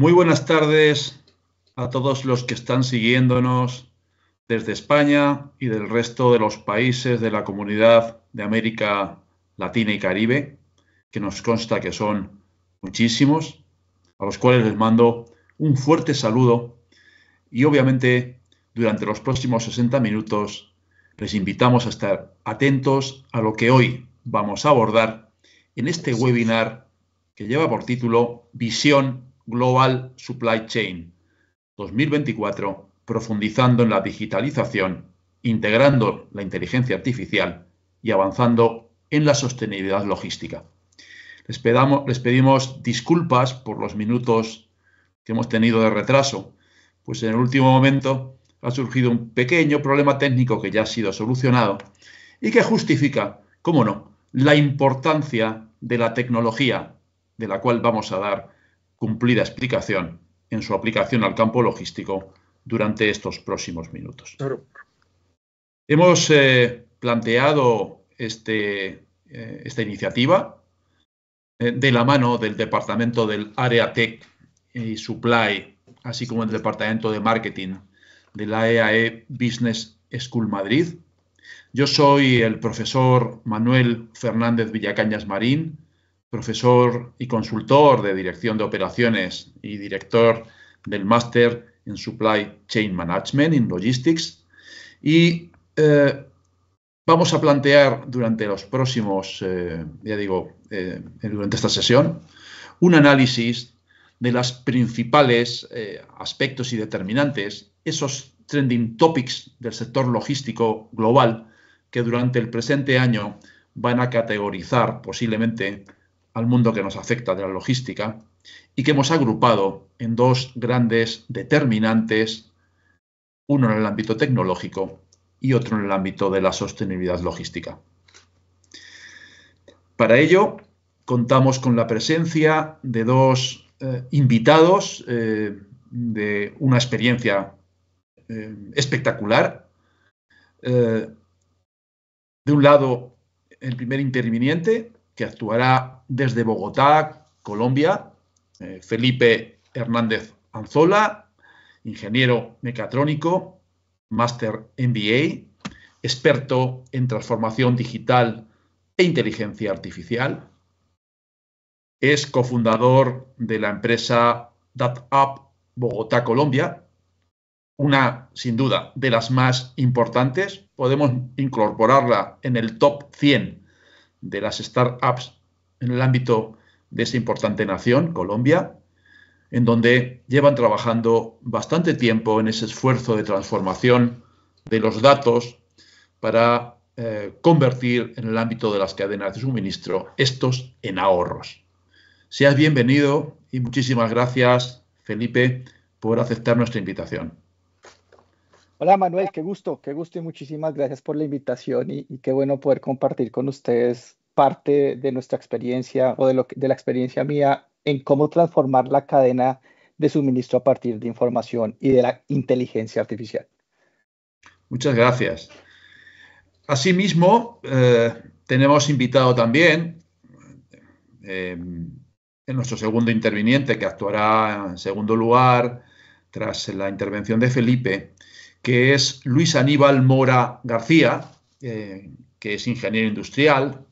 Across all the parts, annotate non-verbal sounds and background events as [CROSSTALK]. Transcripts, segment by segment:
Muy buenas tardes a todos los que están siguiéndonos desde España y del resto de los países de la comunidad de América Latina y Caribe, que nos consta que son muchísimos, a los cuales les mando un fuerte saludo y obviamente durante los próximos 60 minutos les invitamos a estar atentos a lo que hoy vamos a abordar en este webinar que lleva por título Visión Global Supply Chain 2024, profundizando en la digitalización, integrando la inteligencia artificial y avanzando en la sostenibilidad logística. Les, pedimos disculpas por los minutos que hemos tenido de retraso, pues en el último momento ha surgido un pequeño problema técnico que ya ha sido solucionado y que justifica, cómo no, la importancia de la tecnología de la cual vamos a dar cumplida explicación en su aplicación al campo logístico durante estos próximos minutos. Hemos eh, planteado este, eh, esta iniciativa eh, de la mano del Departamento del Área Tech y Supply, así como el Departamento de Marketing de la EAE e Business School Madrid. Yo soy el profesor Manuel Fernández Villacañas Marín, profesor y consultor de dirección de operaciones y director del máster en Supply Chain Management, in Logistics. Y eh, vamos a plantear durante los próximos, eh, ya digo, eh, durante esta sesión, un análisis de los principales aspectos y determinantes, esos trending topics del sector logístico global que durante el presente año van a categorizar posiblemente al mundo que nos afecta de la logística y que hemos agrupado en dos grandes determinantes, uno en el ámbito tecnológico y otro en el ámbito de la sostenibilidad logística. Para ello, contamos con la presencia de dos eh, invitados eh, de una experiencia eh, espectacular. de un lado, el primer interviniente, que actuará desde Bogotá, Colombia, eh, Felipe Hernández Anzola, ingeniero mecatrónico, máster MBA, experto en transformación digital e inteligencia artificial. Es cofundador de la empresa DatUp Bogotá, Colombia, una, sin duda, de las más importantes. Podemos incorporarla en el top 100 de las startups en el ámbito de esa importante nación, Colombia, en donde llevan trabajando bastante tiempo en ese esfuerzo de transformación de los datos para eh, convertir en el ámbito de las cadenas de suministro estos en ahorros. Seas bienvenido y muchísimas gracias, Felipe, por aceptar nuestra invitación. Hola Manuel, qué gusto, qué gusto y muchísimas gracias por la invitación y, qué bueno poder compartir con ustedes parte de nuestra experiencia o de, la experiencia mía en cómo transformar la cadena de suministro a partir de información y de la inteligencia artificial. Muchas gracias. Asimismo, eh, tenemos invitado también eh, en nuestro segundo interviniente que actuará en segundo lugar tras la intervención de Felipe que es Luis Aníbal Mora García, eh, que es ingeniero industrial,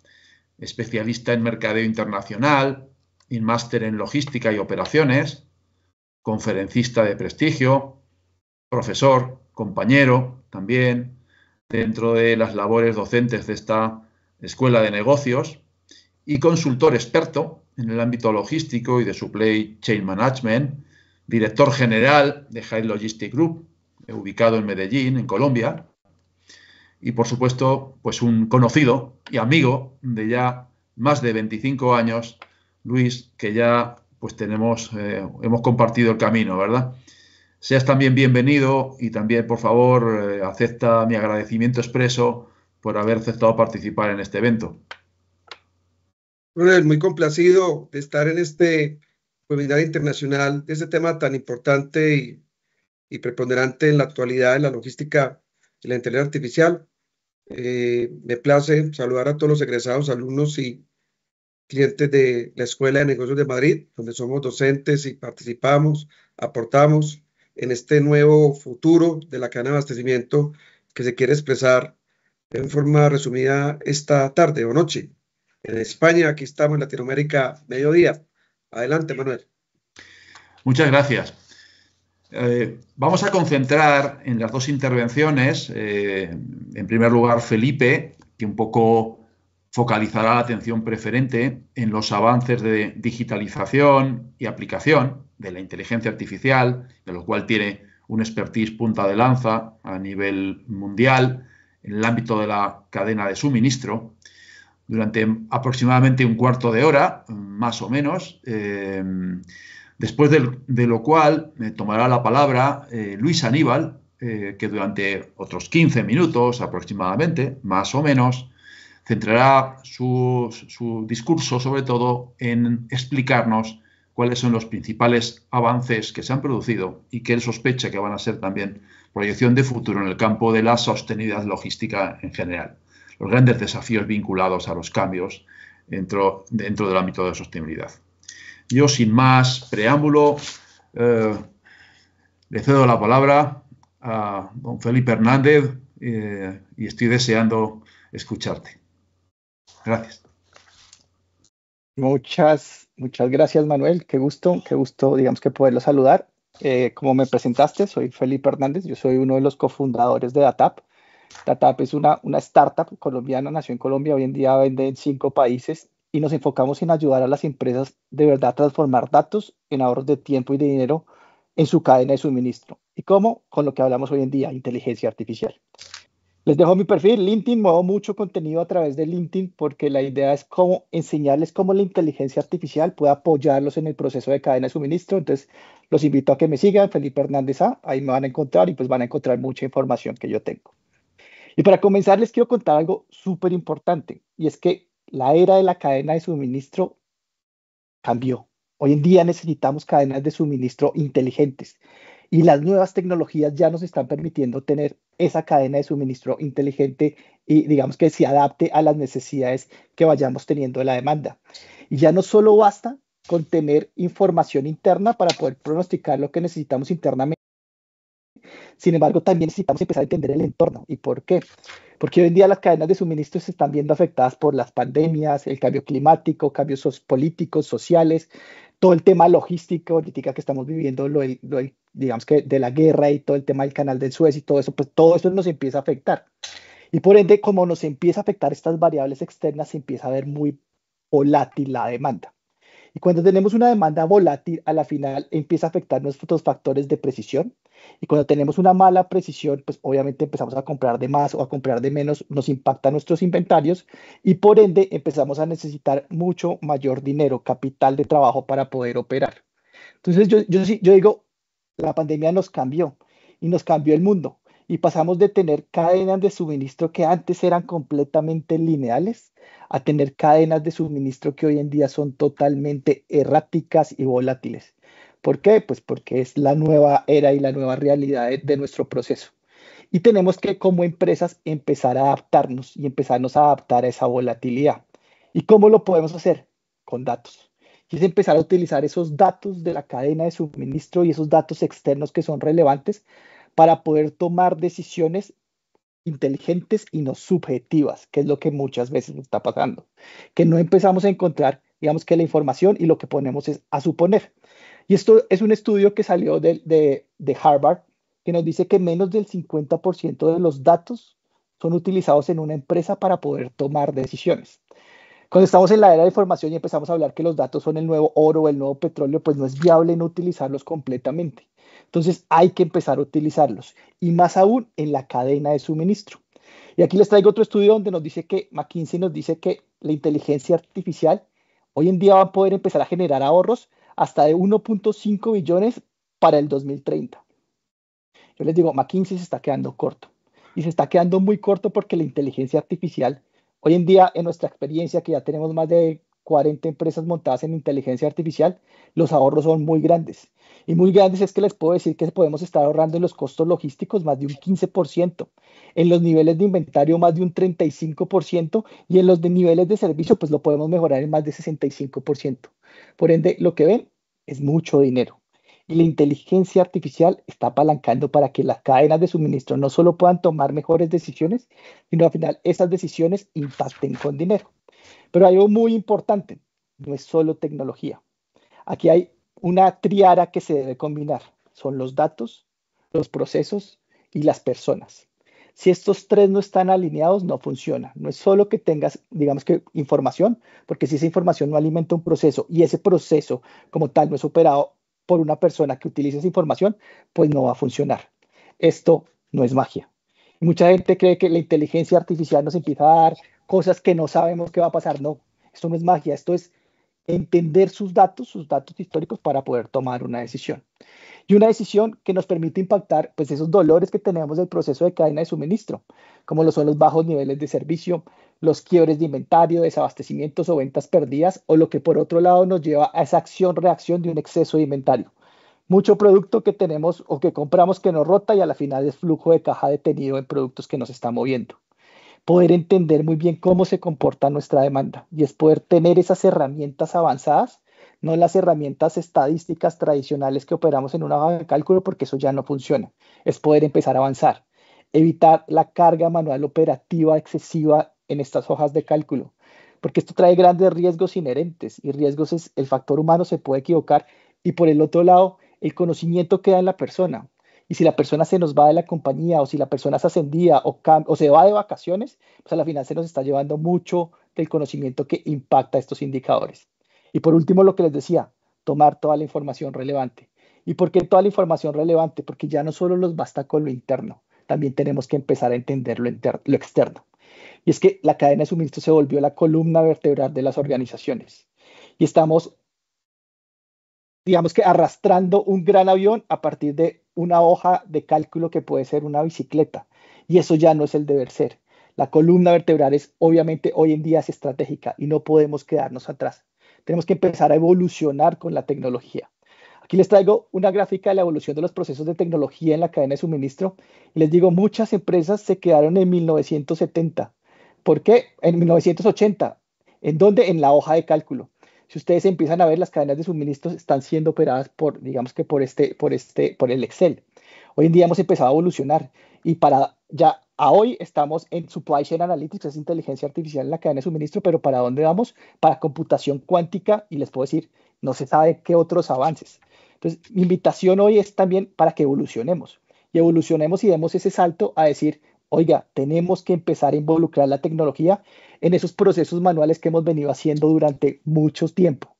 especialista en mercadeo internacional y máster en logística y operaciones, conferencista de prestigio, profesor, compañero también, dentro de las labores docentes de esta escuela de negocios y consultor experto en el ámbito logístico y de supply chain management, director general de High Logistic Group, eh, ubicado en Medellín, en Colombia, y por supuesto, pues un conocido y amigo de ya más de 25 años, Luis, que ya pues tenemos, eh, hemos compartido el camino, ¿verdad? Seas también bienvenido y también, por favor, eh, acepta mi agradecimiento expreso por haber aceptado participar en este evento. Bueno, muy complacido de estar en este webinar internacional de este tema tan importante y y preponderante en la actualidad de la logística y la inteligencia artificial. Eh, me place saludar a todos los egresados, alumnos y clientes de la Escuela de Negocios de Madrid, donde somos docentes y participamos, aportamos en este nuevo futuro de la cadena de abastecimiento que se quiere expresar en forma resumida esta tarde o noche. En España, aquí estamos en Latinoamérica, mediodía. Adelante, Manuel. Muchas gracias. Eh, vamos a concentrar en las dos intervenciones, eh, en primer lugar Felipe, que un poco focalizará la atención preferente en los avances de digitalización y aplicación de la inteligencia artificial, de lo cual tiene un expertise punta de lanza a nivel mundial en el ámbito de la cadena de suministro. Durante aproximadamente un cuarto de hora, más o menos, eh, Después de lo cual tomará la palabra eh, Luis Aníbal, eh, que durante otros 15 minutos aproximadamente, más o menos, centrará su, discurso sobre todo en explicarnos cuáles son los principales avances que se han producido y que él sospecha que van a ser también proyección de futuro en el campo de la sostenibilidad logística en general, los grandes desafíos vinculados a los cambios dentro, dentro del ámbito de sostenibilidad. Yo sin más preámbulo eh, le cedo la palabra a don Felipe Hernández eh, y estoy deseando escucharte. Gracias. Muchas, muchas gracias Manuel. Qué gusto, qué gusto, digamos que poderlo saludar. Eh, como me presentaste, soy Felipe Hernández, yo soy uno de los cofundadores de DATAP. DATAP es una, una startup colombiana, nació en Colombia, hoy en día vende en cinco países, y nos enfocamos en ayudar a las empresas de verdad a transformar datos en ahorros de tiempo y de dinero en su cadena de suministro. ¿Y cómo? Con lo que hablamos hoy en día, inteligencia artificial. Les dejo mi perfil, LinkedIn, muevo mucho contenido a través de LinkedIn porque la idea es cómo enseñarles cómo la inteligencia artificial puede apoyarlos en el proceso de cadena de suministro. Entonces, los invito a que me sigan, Felipe Hernández A, ahí me van a encontrar y pues van a encontrar mucha información que yo tengo. Y para comenzar, les quiero contar algo súper importante y es que la era de la cadena de suministro cambió. Hoy en día necesitamos cadenas de suministro inteligentes y las nuevas tecnologías ya nos están permitiendo tener esa cadena de suministro inteligente y digamos que se adapte a las necesidades que vayamos teniendo de la demanda. Y ya no solo basta con tener información interna para poder pronosticar lo que necesitamos internamente sin embargo, también necesitamos empezar a entender el entorno. ¿Y por qué? Porque hoy en día las cadenas de suministro se están viendo afectadas por las pandemias, el cambio climático, cambios políticos, sociales, todo el tema logístico, política que estamos viviendo, digamos que de la guerra y todo el tema del canal del Suez y todo eso, pues todo eso nos empieza a afectar. Y por ende, como nos empieza a afectar estas variables externas, se empieza a ver muy volátil la demanda. Y cuando tenemos una demanda volátil, a la final empieza a afectar nuestros factores de precisión, y cuando tenemos una mala precisión, pues obviamente empezamos a comprar de más o a comprar de menos, nos impacta nuestros inventarios y por ende empezamos a necesitar mucho mayor dinero, capital de trabajo para poder operar. Entonces yo, yo digo, la pandemia nos cambió y nos cambió el mundo y pasamos de tener cadenas de suministro que antes eran completamente lineales a tener cadenas de suministro que hoy en día son totalmente erráticas y volátiles. ¿Por qué? Pues porque es la nueva era y la nueva realidad de, nuestro proceso. Y tenemos que como empresas empezar a adaptarnos y empezarnos a adaptar a esa volatilidad. ¿Y cómo lo podemos hacer? Con datos. Y es empezar a utilizar esos datos de la cadena de suministro y esos datos externos que son relevantes para poder tomar decisiones inteligentes y no subjetivas, que es lo que muchas veces nos está pasando, que no empezamos a encontrar, digamos que la información y lo que ponemos es a suponer. Y esto es un estudio que salió de, Harvard que nos dice que menos del 50% de los datos son utilizados en una empresa para poder tomar decisiones. Cuando estamos en la era de información y empezamos a hablar que los datos son el nuevo oro, o el nuevo petróleo, pues no es viable no utilizarlos completamente. Entonces hay que empezar a utilizarlos y más aún en la cadena de suministro. Y aquí les traigo otro estudio donde nos dice que McKinsey nos dice que la inteligencia artificial hoy en día va a poder empezar a generar ahorros hasta de 1.5 billones para el 2030. Yo les digo, McKinsey se está quedando corto y se está quedando muy corto porque la inteligencia artificial, hoy en día en nuestra experiencia que ya tenemos más de 40 empresas montadas en inteligencia artificial, los ahorros son muy grandes. Y muy grandes es que les puedo decir que podemos estar ahorrando en los costos logísticos más de un 15%, en los niveles de inventario más de un 35% y en los de niveles de servicio pues lo podemos mejorar en más de 65%. Por ende, lo que ven es mucho dinero. Y la inteligencia artificial está apalancando para que las cadenas de suministro no solo puedan tomar mejores decisiones, sino al final esas decisiones impacten con dinero. Pero hay algo muy importante, no es solo tecnología. Aquí hay una triada que se debe combinar. Son los datos, los procesos y las personas. Si estos tres no están alineados, no funciona. No es solo que tengas, digamos que, información, porque si esa información no alimenta un proceso y ese proceso como tal no es operado por una persona que utilice esa información, pues no va a funcionar. Esto no es magia. Mucha gente cree que la inteligencia artificial nos empieza a dar cosas que no sabemos qué va a pasar. No, esto no es magia, esto es entender sus datos, sus datos históricos para poder tomar una decisión. Y una decisión que nos permite impactar pues, esos dolores que tenemos del proceso de cadena de suministro, como lo son los bajos niveles de servicio, los quiebres de inventario, desabastecimientos o ventas perdidas, o lo que por otro lado nos lleva a esa acción-reacción de un exceso de inventario. Mucho producto que tenemos o que compramos que nos rota y a la final es flujo de caja detenido en productos que nos está moviendo poder entender muy bien cómo se comporta nuestra demanda y es poder tener esas herramientas avanzadas, no las herramientas estadísticas tradicionales que operamos en una hoja de cálculo porque eso ya no funciona, es poder empezar a avanzar, evitar la carga manual operativa excesiva en estas hojas de cálculo, porque esto trae grandes riesgos inherentes y riesgos es el factor humano se puede equivocar y por el otro lado el conocimiento queda en la persona, y si la persona se nos va de la compañía o si la persona se ascendía o, se va de vacaciones, pues a la final se nos está llevando mucho del conocimiento que impacta estos indicadores. Y por último, lo que les decía, tomar toda la información relevante. ¿Y por qué toda la información relevante? Porque ya no solo nos basta con lo interno, también tenemos que empezar a entender lo externo. Y es que la cadena de suministro se volvió la columna vertebral de las organizaciones. Y estamos digamos que arrastrando un gran avión a partir de una hoja de cálculo que puede ser una bicicleta. Y eso ya no es el deber ser. La columna vertebral es, obviamente, hoy en día es estratégica y no podemos quedarnos atrás. Tenemos que empezar a evolucionar con la tecnología. Aquí les traigo una gráfica de la evolución de los procesos de tecnología en la cadena de suministro. Y les digo, muchas empresas se quedaron en 1970. ¿Por qué? En 1980. ¿En dónde? En la hoja de cálculo si ustedes empiezan a ver, las cadenas de suministros están siendo operadas por, digamos que por este, por este, por el Excel. Hoy en día hemos empezado a evolucionar y para ya a hoy estamos en Supply Chain Analytics, es inteligencia artificial en la cadena de suministro, pero ¿para dónde vamos? Para computación cuántica y les puedo decir, no se sabe qué otros avances. Entonces, mi invitación hoy es también para que evolucionemos y evolucionemos y demos ese salto a decir, oiga, tenemos que empezar a involucrar la tecnología en esos procesos manuales que hemos venido haciendo durante mucho tiempo.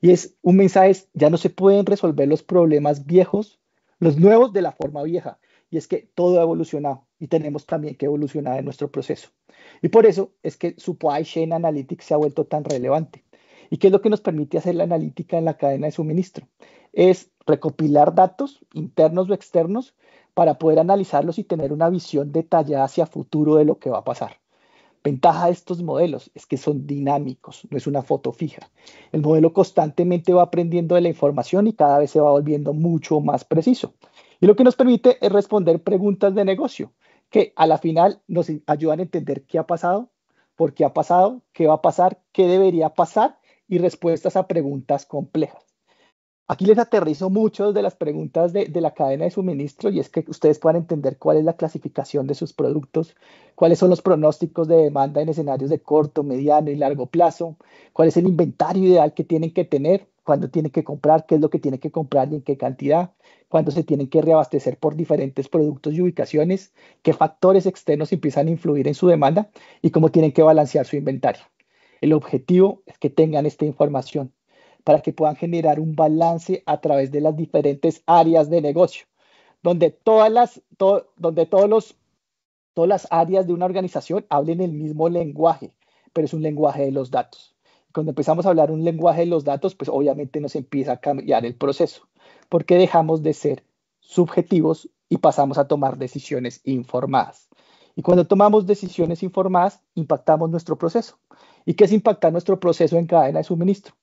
Y es un mensaje, ya no se pueden resolver los problemas viejos, los nuevos de la forma vieja. Y es que todo ha evolucionado y tenemos también que evolucionar en nuestro proceso. Y por eso es que Supply Chain Analytics se ha vuelto tan relevante. ¿Y qué es lo que nos permite hacer la analítica en la cadena de suministro? Es recopilar datos internos o externos para poder analizarlos y tener una visión detallada hacia futuro de lo que va a pasar. Ventaja de estos modelos es que son dinámicos, no es una foto fija. El modelo constantemente va aprendiendo de la información y cada vez se va volviendo mucho más preciso. Y lo que nos permite es responder preguntas de negocio que a la final nos ayudan a entender qué ha pasado, por qué ha pasado, qué va a pasar, qué debería pasar y respuestas a preguntas complejas. Aquí les aterrizo muchos de las preguntas de, de, la cadena de suministro y es que ustedes puedan entender cuál es la clasificación de sus productos, cuáles son los pronósticos de demanda en escenarios de corto, mediano y largo plazo, cuál es el inventario ideal que tienen que tener, cuándo tienen que comprar, qué es lo que tienen que comprar y en qué cantidad, cuándo se tienen que reabastecer por diferentes productos y ubicaciones, qué factores externos empiezan a influir en su demanda y cómo tienen que balancear su inventario. El objetivo es que tengan esta información para que puedan generar un balance a través de las diferentes áreas de negocio, donde todas las, donde todos los, todas las áreas de una organización hablen el mismo lenguaje, pero es un lenguaje de los datos. Cuando empezamos a hablar un lenguaje de los datos, pues obviamente nos empieza a cambiar el proceso, porque dejamos de ser subjetivos y pasamos a tomar decisiones informadas. Y cuando tomamos decisiones informadas, impactamos nuestro proceso. ¿Y qué es impactar nuestro proceso en cadena de suministro?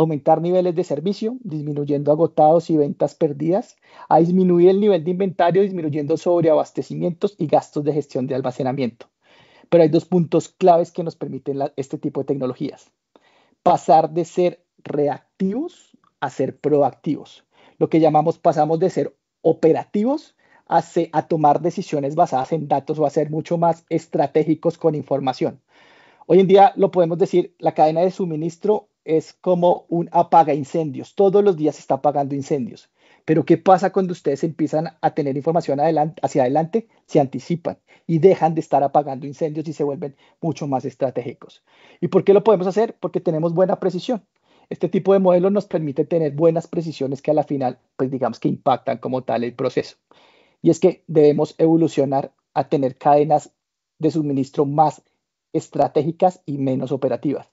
aumentar niveles de servicio, disminuyendo agotados y ventas perdidas, a disminuir el nivel de inventario, disminuyendo sobreabastecimientos y gastos de gestión de almacenamiento. Pero hay dos puntos claves que nos permiten este tipo de tecnologías. Pasar de ser reactivos a ser proactivos. Lo que llamamos pasamos de ser operativos a, a tomar decisiones basadas en datos o a ser mucho más estratégicos con información. Hoy en día lo podemos decir, la cadena de suministro es como un apaga incendios. Todos los días se está apagando incendios. Pero ¿qué pasa cuando ustedes empiezan a tener información hacia adelante? Se anticipan y dejan de estar apagando incendios y se vuelven mucho más estratégicos. ¿Y por qué lo podemos hacer? Porque tenemos buena precisión. Este tipo de modelo nos permite tener buenas precisiones que a la final, pues digamos que impactan como tal el proceso. Y es que debemos evolucionar a tener cadenas de suministro más estratégicas y menos operativas.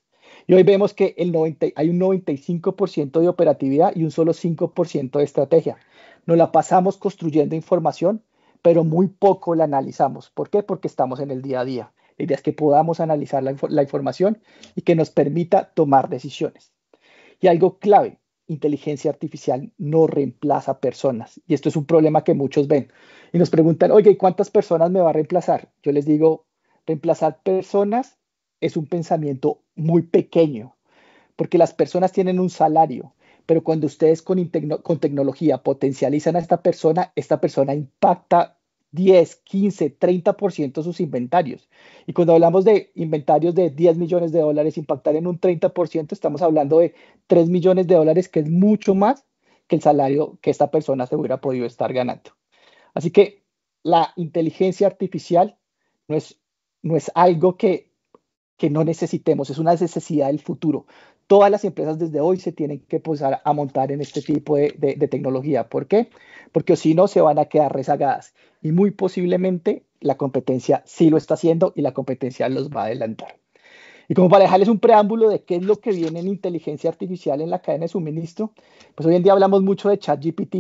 Y hoy vemos que el 90, hay un 95% de operatividad y un solo 5% de estrategia. Nos la pasamos construyendo información, pero muy poco la analizamos. ¿Por qué? Porque estamos en el día a día. La idea es que podamos analizar la, información y que nos permita tomar decisiones. Y algo clave, inteligencia artificial no reemplaza personas. Y esto es un problema que muchos ven. Y nos preguntan, oye, cuántas personas me va a reemplazar? Yo les digo, reemplazar personas es un pensamiento muy pequeño, porque las personas tienen un salario, pero cuando ustedes con, tecnología potencializan a esta persona, esta persona impacta 10, 15, 30% sus inventarios. Y cuando hablamos de inventarios de 10 millones de dólares, impactar en un 30%, estamos hablando de 3 millones de dólares, que es mucho más que el salario que esta persona se hubiera podido estar ganando. Así que la inteligencia artificial no es, no es algo que que no necesitemos, es una necesidad del futuro. Todas las empresas desde hoy se tienen que posar a montar en este tipo de, tecnología. ¿Por qué? Porque si no, se van a quedar rezagadas y muy posiblemente la competencia sí lo está haciendo y la competencia los va a adelantar. Y como para dejarles un preámbulo de qué es lo que viene en inteligencia artificial en la cadena de suministro, pues hoy en día hablamos mucho de ChatGPT.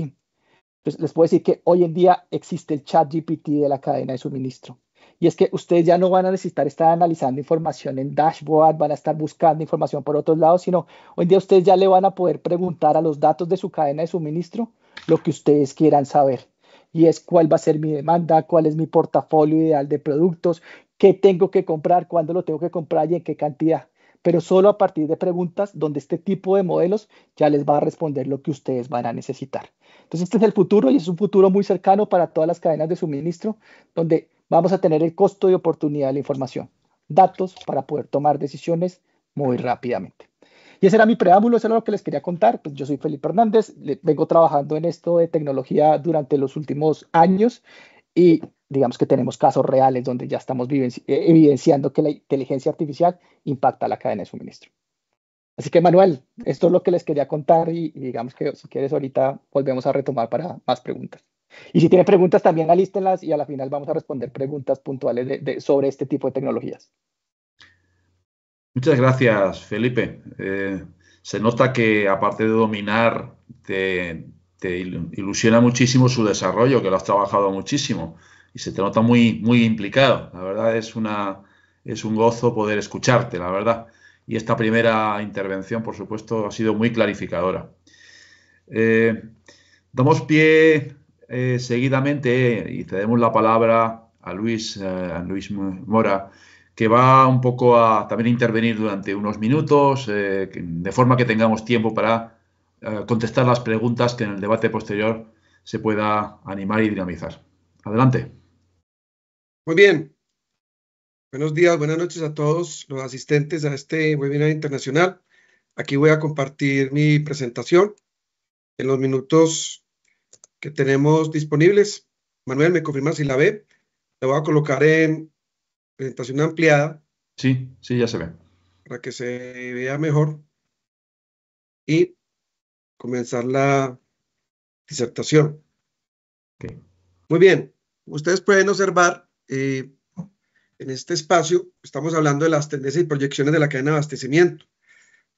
Pues les puedo decir que hoy en día existe el ChatGPT de la cadena de suministro y es que ustedes ya no van a necesitar estar analizando información en dashboard, van a estar buscando información por otros lados, sino hoy en día ustedes ya le van a poder preguntar a los datos de su cadena de suministro lo que ustedes quieran saber. Y es cuál va a ser mi demanda, cuál es mi portafolio ideal de productos, qué tengo que comprar, cuándo lo tengo que comprar y en qué cantidad. Pero solo a partir de preguntas donde este tipo de modelos ya les va a responder lo que ustedes van a necesitar. Entonces, este es el futuro y es un futuro muy cercano para todas las cadenas de suministro, donde vamos a tener el costo de oportunidad de la información, datos para poder tomar decisiones muy rápidamente. Y ese era mi preámbulo, eso era lo que les quería contar. Pues yo soy Felipe Hernández, vengo trabajando en esto de tecnología durante los últimos años y digamos que tenemos casos reales donde ya estamos evidenciando que la inteligencia artificial impacta la cadena de suministro. Así que Manuel, esto es lo que les quería contar y digamos que si quieres ahorita volvemos a retomar para más preguntas. Y si tienen preguntas, también alístenlas y a la final vamos a responder preguntas puntuales sobre este tipo de tecnologías. Muchas gracias, Felipe. Eh, se nota que aparte de dominar, te, ilusiona muchísimo su desarrollo, que lo has trabajado muchísimo y se te nota muy, muy implicado. La verdad es, una, es un gozo poder escucharte, la verdad. Y esta primera intervención, por supuesto, ha sido muy clarificadora. Eh, damos pie eh, seguidamente, y cedemos la palabra a Luis, eh, Luis Mora, que va un poco a también intervenir durante unos minutos, eh, de forma que tengamos tiempo para contestar las preguntas que en el debate posterior se pueda animar y dinamizar. Adelante. Muy bien. Buenos días, buenas noches a todos los asistentes a este webinar internacional. Aquí voy a compartir mi presentación. En los minutos que tenemos disponibles. Manuel, me confirma si la ve. La voy a colocar en presentación ampliada. Sí, sí, ya se ve. Para que se vea mejor. Y comenzar la disertación. Muy bien. Ustedes pueden observar eh, en este espacio, estamos hablando de las tendencias y proyecciones de la cadena de abastecimiento,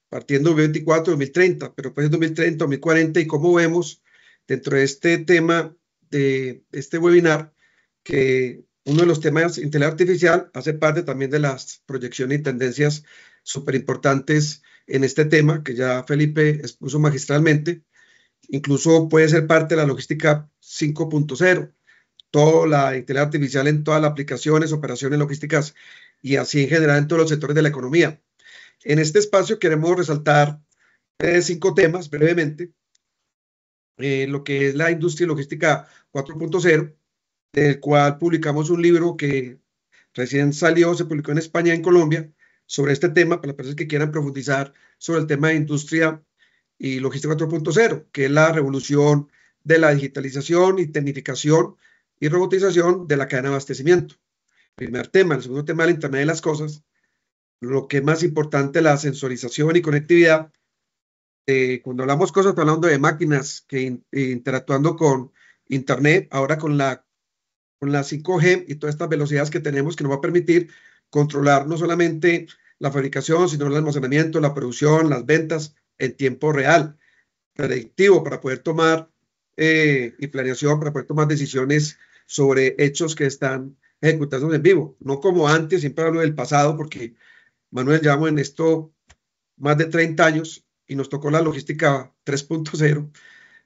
partiendo de 2024, 2030, pero pues es 2030, 2040 y cómo vemos dentro de este tema de este webinar, que uno de los temas de inteligencia artificial hace parte también de las proyecciones y tendencias súper importantes en este tema, que ya Felipe expuso magistralmente. Incluso puede ser parte de la logística 5.0, toda la inteligencia artificial en todas las aplicaciones, operaciones logísticas y así en general en todos los sectores de la economía. En este espacio queremos resaltar cinco temas brevemente eh, lo que es la industria logística 4.0, del cual publicamos un libro que recién salió, se publicó en España en Colombia, sobre este tema, para las personas que quieran profundizar sobre el tema de industria y logística 4.0, que es la revolución de la digitalización y tecnificación y robotización de la cadena de abastecimiento. Primer tema, el segundo tema, el Internet de las Cosas, lo que más importante, la sensorización y conectividad, eh, cuando hablamos cosas, hablando de máquinas que interactuando con Internet, ahora con la, con la 5G y todas estas velocidades que tenemos que nos va a permitir controlar no solamente la fabricación, sino el almacenamiento, la producción, las ventas en tiempo real, predictivo para poder tomar eh, y planeación para poder tomar decisiones sobre hechos que están ejecutándose en vivo. No como antes, siempre hablo del pasado, porque Manuel, llevamos en esto más de 30 años y nos tocó la logística 3.0,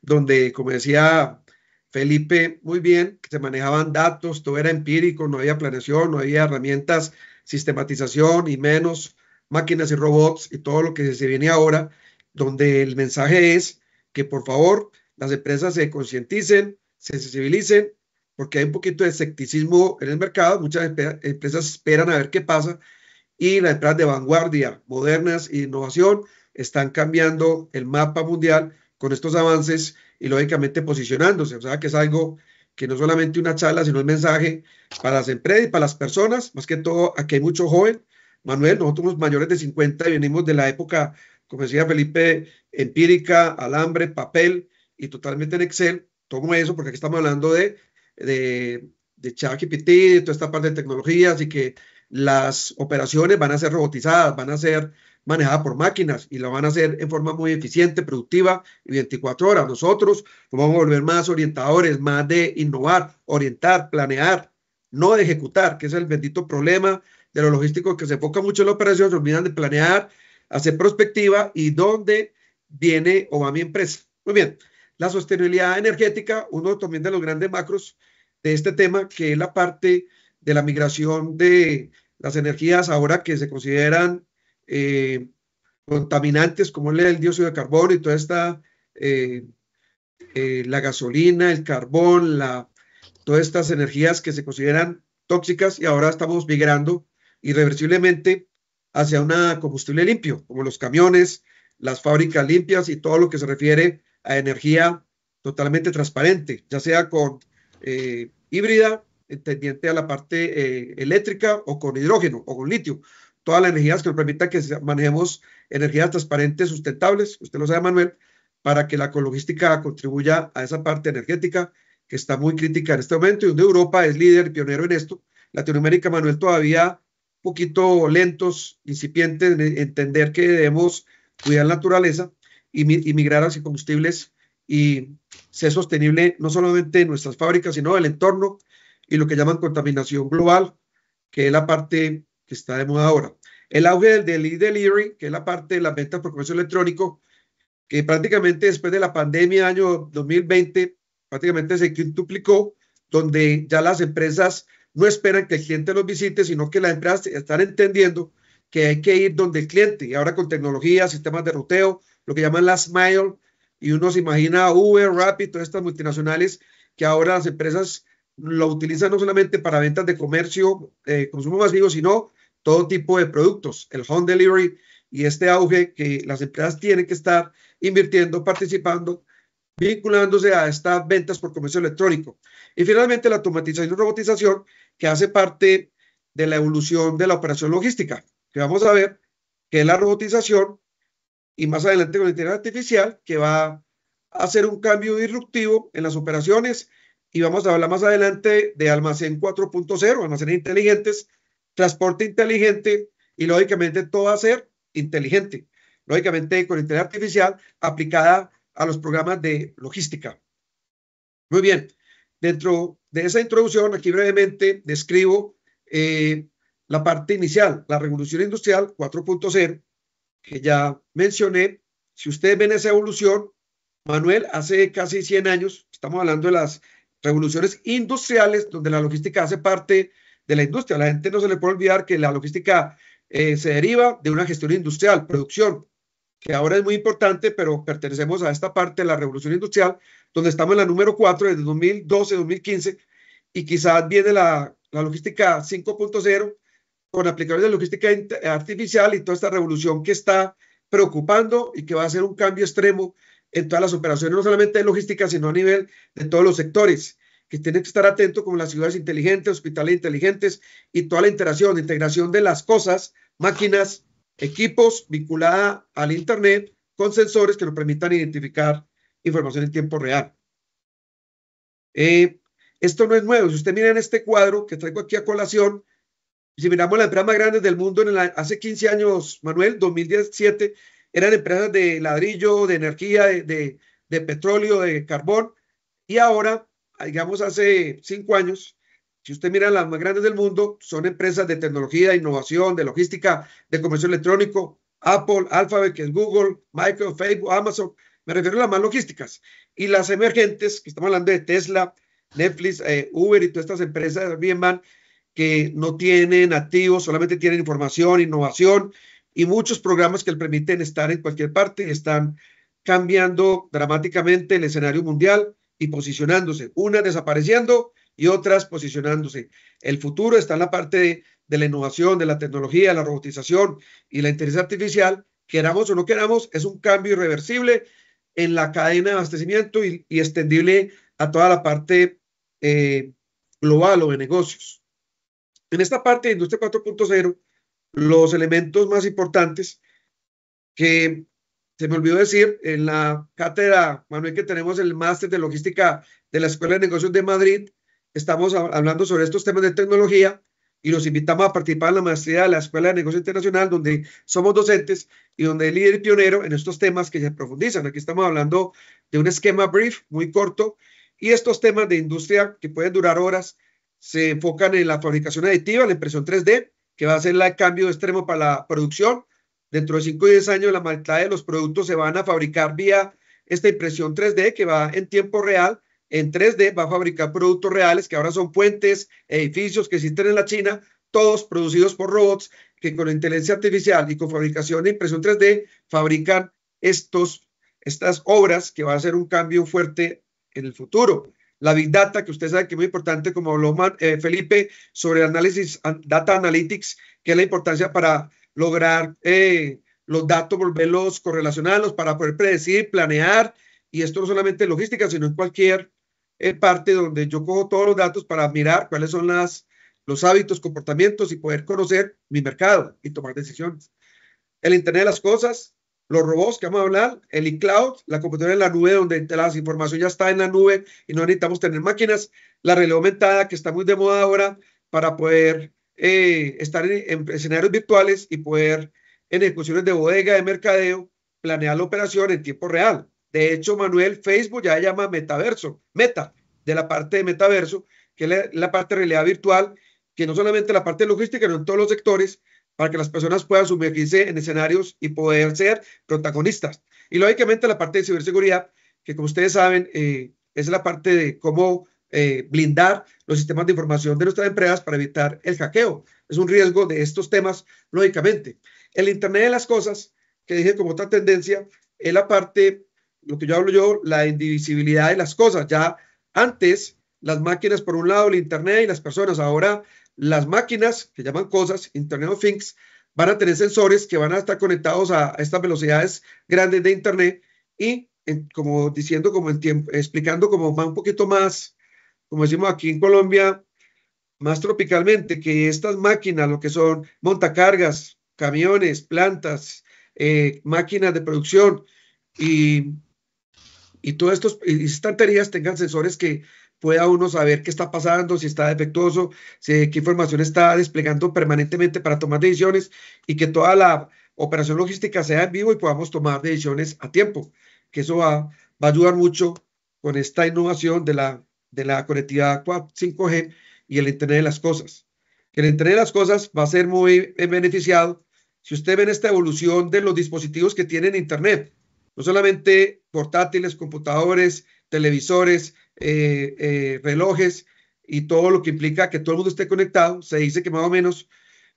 donde, como decía Felipe, muy bien, que se manejaban datos, todo era empírico, no había planeación, no había herramientas, sistematización y menos máquinas y robots y todo lo que se viene ahora, donde el mensaje es que por favor las empresas se concienticen, se sensibilicen, porque hay un poquito de escepticismo en el mercado, muchas empresas esperan a ver qué pasa y las empresas de vanguardia, modernas e innovación están cambiando el mapa mundial con estos avances y lógicamente posicionándose. O sea que es algo que no solamente una charla, sino un mensaje para las empresas y para las personas, más que todo aquí hay mucho joven. Manuel, nosotros somos mayores de 50 y venimos de la época, como decía Felipe, empírica, alambre, papel y totalmente en Excel. Tomo eso porque aquí estamos hablando de, de, de ChatGPT, de toda esta parte de tecnología. y que las operaciones van a ser robotizadas, van a ser manejada por máquinas y la van a hacer en forma muy eficiente, productiva y 24 horas. Nosotros vamos a volver más orientadores, más de innovar, orientar, planear, no de ejecutar, que es el bendito problema de los logísticos que se enfoca mucho en la operación, se olvidan de planear, hacer prospectiva y dónde viene o va mi empresa. Muy bien, la sostenibilidad energética, uno también de los grandes macros de este tema, que es la parte de la migración de las energías ahora que se consideran eh, contaminantes como el dióxido de carbono y toda esta, eh, eh, la gasolina, el carbón, la, todas estas energías que se consideran tóxicas y ahora estamos migrando irreversiblemente hacia una combustible limpio, como los camiones, las fábricas limpias y todo lo que se refiere a energía totalmente transparente, ya sea con híbrida, tendiente a la parte eléctrica o con hidrógeno o con litio todas las energías que nos permita que manejemos energías transparentes, sustentables, usted lo sabe, Manuel, para que la ecologística contribuya a esa parte energética que está muy crítica en este momento y donde Europa es líder, pionero en esto. Latinoamérica, Manuel, todavía un poquito lentos, incipientes en entender que debemos cuidar la naturaleza y, migrar hacia combustibles y ser sostenible no solamente en nuestras fábricas, sino el entorno y lo que llaman contaminación global, que es la parte que está de moda ahora. El auge del e delivery, que es la parte de las ventas por comercio electrónico, que prácticamente después de la pandemia año 2020, prácticamente se quintuplicó, donde ya las empresas no esperan que el cliente los visite, sino que las empresas están entendiendo que hay que ir donde el cliente. Y ahora con tecnología, sistemas de ruteo, lo que llaman las mile, y uno se imagina Uber, Rapid, todas estas multinacionales que ahora las empresas lo utilizan no solamente para ventas de comercio, eh, consumo masivo, sino todo tipo de productos, el home delivery y este auge que las empresas tienen que estar invirtiendo, participando, vinculándose a estas ventas por comercio electrónico. Y finalmente la automatización y robotización que hace parte de la evolución de la operación logística, que vamos a ver que es la robotización y más adelante con la inteligencia artificial que va a hacer un cambio disruptivo en las operaciones y vamos a hablar más adelante de almacén 4.0, almacenes inteligentes, transporte inteligente y lógicamente todo va a ser inteligente, lógicamente con inteligencia artificial aplicada a los programas de logística. Muy bien, dentro de esa introducción, aquí brevemente describo eh, la parte inicial, la revolución industrial 4.0, que ya mencioné. Si ustedes ven esa evolución, Manuel, hace casi 100 años, estamos hablando de las revoluciones industriales donde la logística hace parte de la industria. A la gente no se le puede olvidar que la logística eh, se deriva de una gestión industrial, producción, que ahora es muy importante, pero pertenecemos a esta parte de la revolución industrial, donde estamos en la número 4 desde 2012, 2015, y quizás viene la, la logística 5.0 con aplicaciones de logística eh, artificial y toda esta revolución que está preocupando y que va a ser un cambio extremo en todas las operaciones, no solamente de logística, sino a nivel de todos los sectores, que tienen que estar atentos como las ciudades inteligentes, hospitales inteligentes y toda la interacción, integración de las cosas, máquinas, equipos vinculada al Internet con sensores que nos permitan identificar información en tiempo real. Eh, esto no es nuevo. Si usted mira en este cuadro que traigo aquí a colación, si miramos las empresa más grandes del mundo hace 15 años, Manuel, 2017, eran empresas de ladrillo, de energía, de, petróleo, de carbón, y ahora, digamos, hace cinco años, si usted mira las más grandes del mundo, son empresas de tecnología, innovación, de logística, de comercio electrónico, Apple, Alphabet, que es Google, Microsoft, Facebook, Amazon, me refiero a las más logísticas. Y las emergentes, que estamos hablando de Tesla, Netflix, eh, Uber y todas estas empresas, bien van que no tienen activos, solamente tienen información, innovación, y muchos programas que le permiten estar en cualquier parte están cambiando dramáticamente el escenario mundial y posicionándose, unas desapareciendo y otras posicionándose. El futuro está en la parte de, la innovación, de la tecnología, la robotización y la inteligencia artificial, queramos o no queramos, es un cambio irreversible en la cadena de abastecimiento y, extendible a toda la parte eh, global o de negocios. En esta parte de Industria 4.0 los elementos más importantes que se me olvidó decir, en la cátedra, Manuel, que tenemos el máster de logística de la Escuela de Negocios de Madrid, estamos hablando sobre estos temas de tecnología y los invitamos a participar en la maestría de la Escuela de Negocios Internacional, donde somos docentes y donde el líder pionero en estos temas que se profundizan. Aquí estamos hablando de un esquema brief muy corto y estos temas de industria que pueden durar horas se enfocan en la fabricación aditiva, la impresión 3D, que va a ser el cambio extremo para la producción. Dentro de 5 y 10 años, la mayoría de los productos se van a fabricar vía esta impresión 3D que va en tiempo real. En 3D va a fabricar productos reales que ahora son puentes, edificios que existen en la China, todos producidos por robots que con inteligencia artificial y con fabricación de impresión 3D fabrican estos, estas obras que va a ser un cambio fuerte en el futuro la Big Data, que usted sabe que es muy importante, como habló eh, Felipe, sobre el análisis, data analytics, que es la importancia para lograr eh, los datos, volverlos correlacionados para poder predecir, planear, y esto no solamente en logística, sino en cualquier eh, parte donde yo cojo todos los datos para mirar cuáles son las, los hábitos, comportamientos y poder conocer mi mercado y tomar decisiones. El Internet de las Cosas, los robots que vamos a hablar, el iCloud, la computadora en la nube, donde la información ya está en la nube y no necesitamos tener máquinas, la realidad aumentada, que está muy de moda ahora, para poder eh, estar en, escenarios virtuales y poder en ejecuciones de bodega, de mercadeo, planear la operación en tiempo real. De hecho, Manuel, Facebook ya llama metaverso, meta, de la parte de metaverso, que es la, la parte de realidad virtual, que no solamente la parte logística, sino en todos los sectores, para que las personas puedan sumergirse en escenarios y poder ser protagonistas. Y lógicamente la parte de ciberseguridad, que como ustedes saben, eh, es la parte de cómo eh, blindar los sistemas de información de nuestras empresas para evitar el hackeo. Es un riesgo de estos temas, lógicamente. El Internet de las Cosas, que dije como otra tendencia, es la parte, lo que yo hablo yo, la indivisibilidad de las cosas. Ya antes, las máquinas por un lado, el Internet y las personas. Ahora las máquinas, que llaman cosas, Internet of Things, van a tener sensores que van a estar conectados a estas velocidades grandes de Internet y, como diciendo, como explicando como va un poquito más, como decimos aquí en Colombia, más tropicalmente, que estas máquinas, lo que son montacargas, camiones, plantas, eh, máquinas de producción y, y todas estas estanterías tengan sensores que pueda uno saber qué está pasando, si está defectuoso, qué información está desplegando permanentemente para tomar decisiones y que toda la operación logística sea en vivo y podamos tomar decisiones a tiempo, que eso va, a ayudar mucho con esta innovación de la, de la conectividad 5G y el Internet de las Cosas. El Internet de las Cosas va a ser muy beneficiado si usted ve esta evolución de los dispositivos que tienen Internet, no solamente portátiles, computadores, televisores, eh, eh, relojes y todo lo que implica que todo el mundo esté conectado. Se dice que más o menos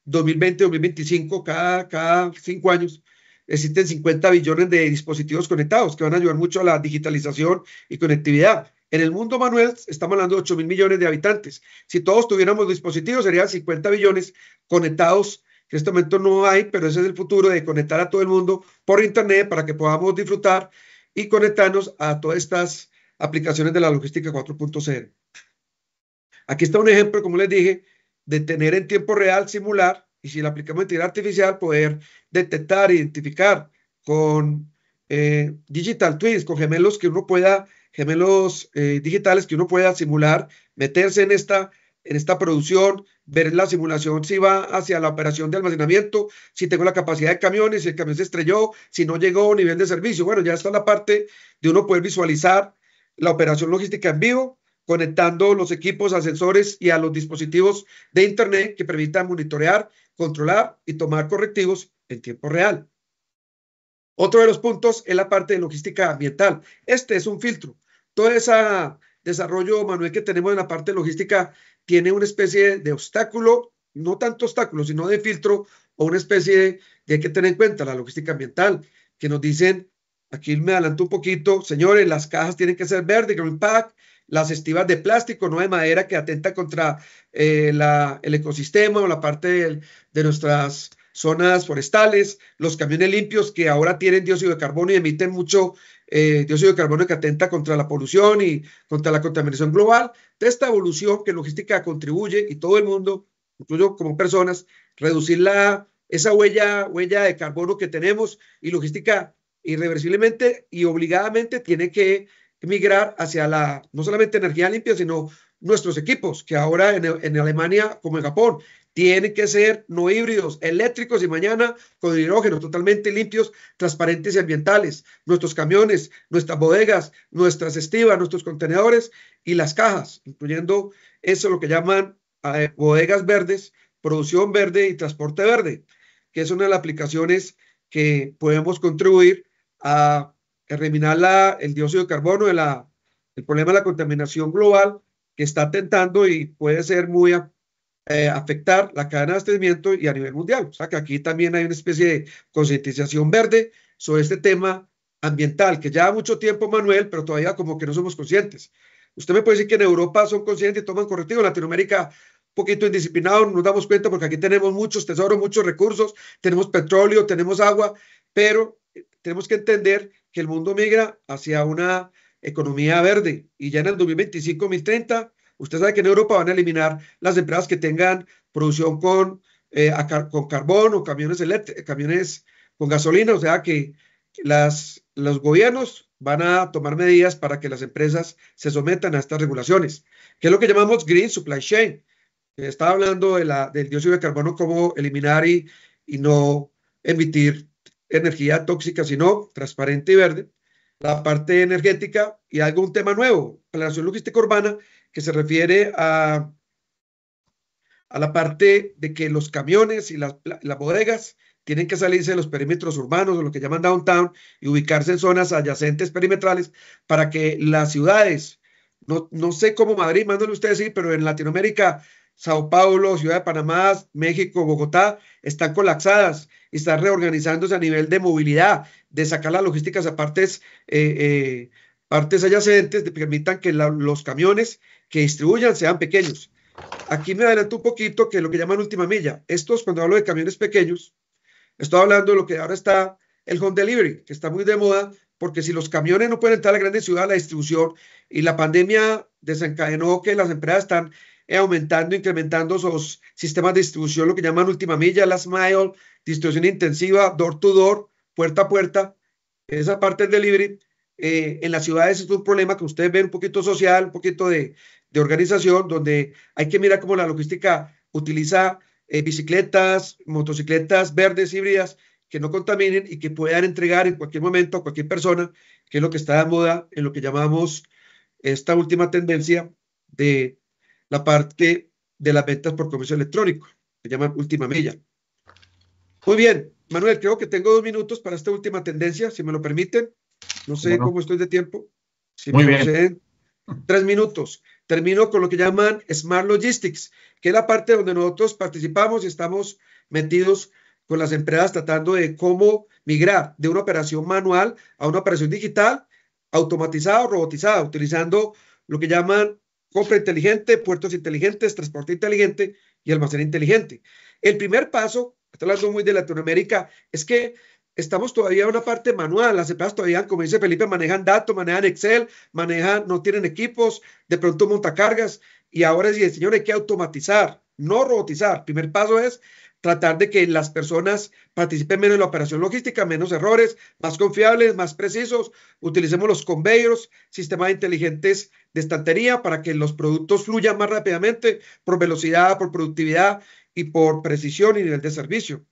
2020-2025, cada, cada cinco años, existen 50 billones de dispositivos conectados que van a ayudar mucho a la digitalización y conectividad. En el mundo, Manuel, estamos hablando de 8 mil millones de habitantes. Si todos tuviéramos dispositivos, serían 50 billones conectados, que en este momento no hay, pero ese es el futuro de conectar a todo el mundo por Internet para que podamos disfrutar y conectarnos a todas estas aplicaciones de la logística 4.0. Aquí está un ejemplo, como les dije, de tener en tiempo real, simular, y si la aplicamos inteligencia artificial, poder detectar, identificar con eh, digital twins, con gemelos que uno pueda, gemelos eh, digitales que uno pueda simular, meterse en esta, en esta producción, ver la simulación si va hacia la operación de almacenamiento, si tengo la capacidad de camiones, si el camión se estrelló, si no llegó a nivel de servicio. Bueno, ya está la parte de uno poder visualizar la operación logística en vivo, conectando los equipos ascensores y a los dispositivos de Internet que permitan monitorear, controlar y tomar correctivos en tiempo real. Otro de los puntos es la parte de logística ambiental. Este es un filtro. Todo ese desarrollo, manual que tenemos en la parte logística tiene una especie de obstáculo, no tanto obstáculo, sino de filtro o una especie de, hay que tener en cuenta la logística ambiental, que nos dicen Aquí me adelanto un poquito. Señores, las cajas tienen que ser verde, green pack, las estivas de plástico, no de madera, que atenta contra eh, el ecosistema o la parte de nuestras zonas forestales, los camiones limpios que ahora tienen dióxido de carbono y emiten mucho eh, dióxido de carbono que atenta contra la polución y contra la contaminación global. De esta evolución que logística contribuye y todo el mundo, incluyo como personas, reducir la, esa huella, huella de carbono que tenemos y logística irreversiblemente y obligadamente tiene que migrar hacia la, no solamente energía limpia, sino nuestros equipos, que ahora en, Alemania como en Japón, tienen que ser no híbridos, eléctricos y mañana con hidrógeno, totalmente limpios, transparentes y ambientales. Nuestros camiones, nuestras bodegas, nuestras estivas, nuestros contenedores y las cajas, incluyendo eso lo que llaman eh, bodegas verdes, producción verde y transporte verde, que es una de las aplicaciones que podemos contribuir a eliminar el dióxido de carbono, el problema de la contaminación global que está atentando y puede ser muy eh, afectar la cadena de abastecimiento y a nivel mundial. O sea que aquí también hay una especie de concientización verde sobre este tema ambiental, que ya mucho tiempo, Manuel, pero todavía como que no somos conscientes. Usted me puede decir que en Europa son conscientes y toman correctivo, en Latinoamérica poquito indisciplinados, nos damos cuenta porque aquí tenemos muchos tesoros, muchos recursos, tenemos petróleo, tenemos agua, pero tenemos que entender que el mundo migra hacia una economía verde y ya en el 2025, 2030, usted sabe que en Europa van a eliminar las empresas que tengan producción con, eh, con carbón o camiones, camiones con gasolina, o sea que las, los gobiernos van a tomar medidas para que las empresas se sometan a estas regulaciones, que es lo que llamamos Green Supply Chain. Estaba hablando de la, del dióxido de carbono, cómo eliminar y, y no emitir energía tóxica, sino transparente y verde, la parte energética y algún tema nuevo, planeación logística urbana, que se refiere a, a la parte de que los camiones y las, bodegas tienen que salirse de los perímetros urbanos o lo que llaman downtown y ubicarse en zonas adyacentes perimetrales para que las ciudades, no, sé cómo Madrid, mándale usted decir, pero en Latinoamérica Sao Paulo, Ciudad de Panamá, México, Bogotá, están colapsadas y están reorganizándose a nivel de movilidad, de sacar las logísticas a partes, eh, eh, partes adyacentes, que permitan que los camiones que distribuyan sean pequeños. Aquí me adelanto un poquito que lo que llaman última milla. Estos, cuando hablo de camiones pequeños, estoy hablando de lo que ahora está el home delivery, que está muy de moda, porque si los camiones no pueden entrar a grandes ciudades, ciudad, la distribución y la pandemia desencadenó que las empresas están eh, aumentando, incrementando sus sistemas de distribución, lo que llaman última milla, last mile, distribución intensiva, door to door, puerta a puerta, esa parte del delivery. Eh, en las ciudades es un problema que ustedes ven un poquito social, un poquito de, de organización, donde hay que mirar cómo la logística utiliza eh, bicicletas, motocicletas verdes, híbridas, que no contaminen y que puedan entregar en cualquier momento a cualquier persona, que es lo que está de moda en lo que llamamos esta última tendencia de la parte de las ventas por comercio electrónico, se llaman última milla. Muy bien, Manuel, creo que tengo dos minutos para esta última tendencia, si me lo permiten. No sé cómo estoy de tiempo. Muy bien. tres minutos. Termino con lo que llaman Smart Logistics, que es la parte donde nosotros participamos y estamos metidos con las empresas tratando de cómo migrar de una operación manual a una operación digital, automatizada o robotizada, utilizando lo que llaman compra inteligente, puertos inteligentes, transporte inteligente y almacén inteligente. El primer paso, está hablando muy de Latinoamérica, es que estamos todavía en una parte manual. Las empresas todavía, como dice Felipe, manejan datos, manejan Excel, manejan, no tienen equipos, de pronto montacargas. Y ahora sí, señor, hay que automatizar, no robotizar. Primer paso es tratar de que las personas participen menos en la operación logística, menos errores, más confiables, más precisos. Utilicemos los conveyors, sistemas inteligentes de estantería para que los productos fluyan más rápidamente por velocidad, por productividad y por precisión y nivel de servicio.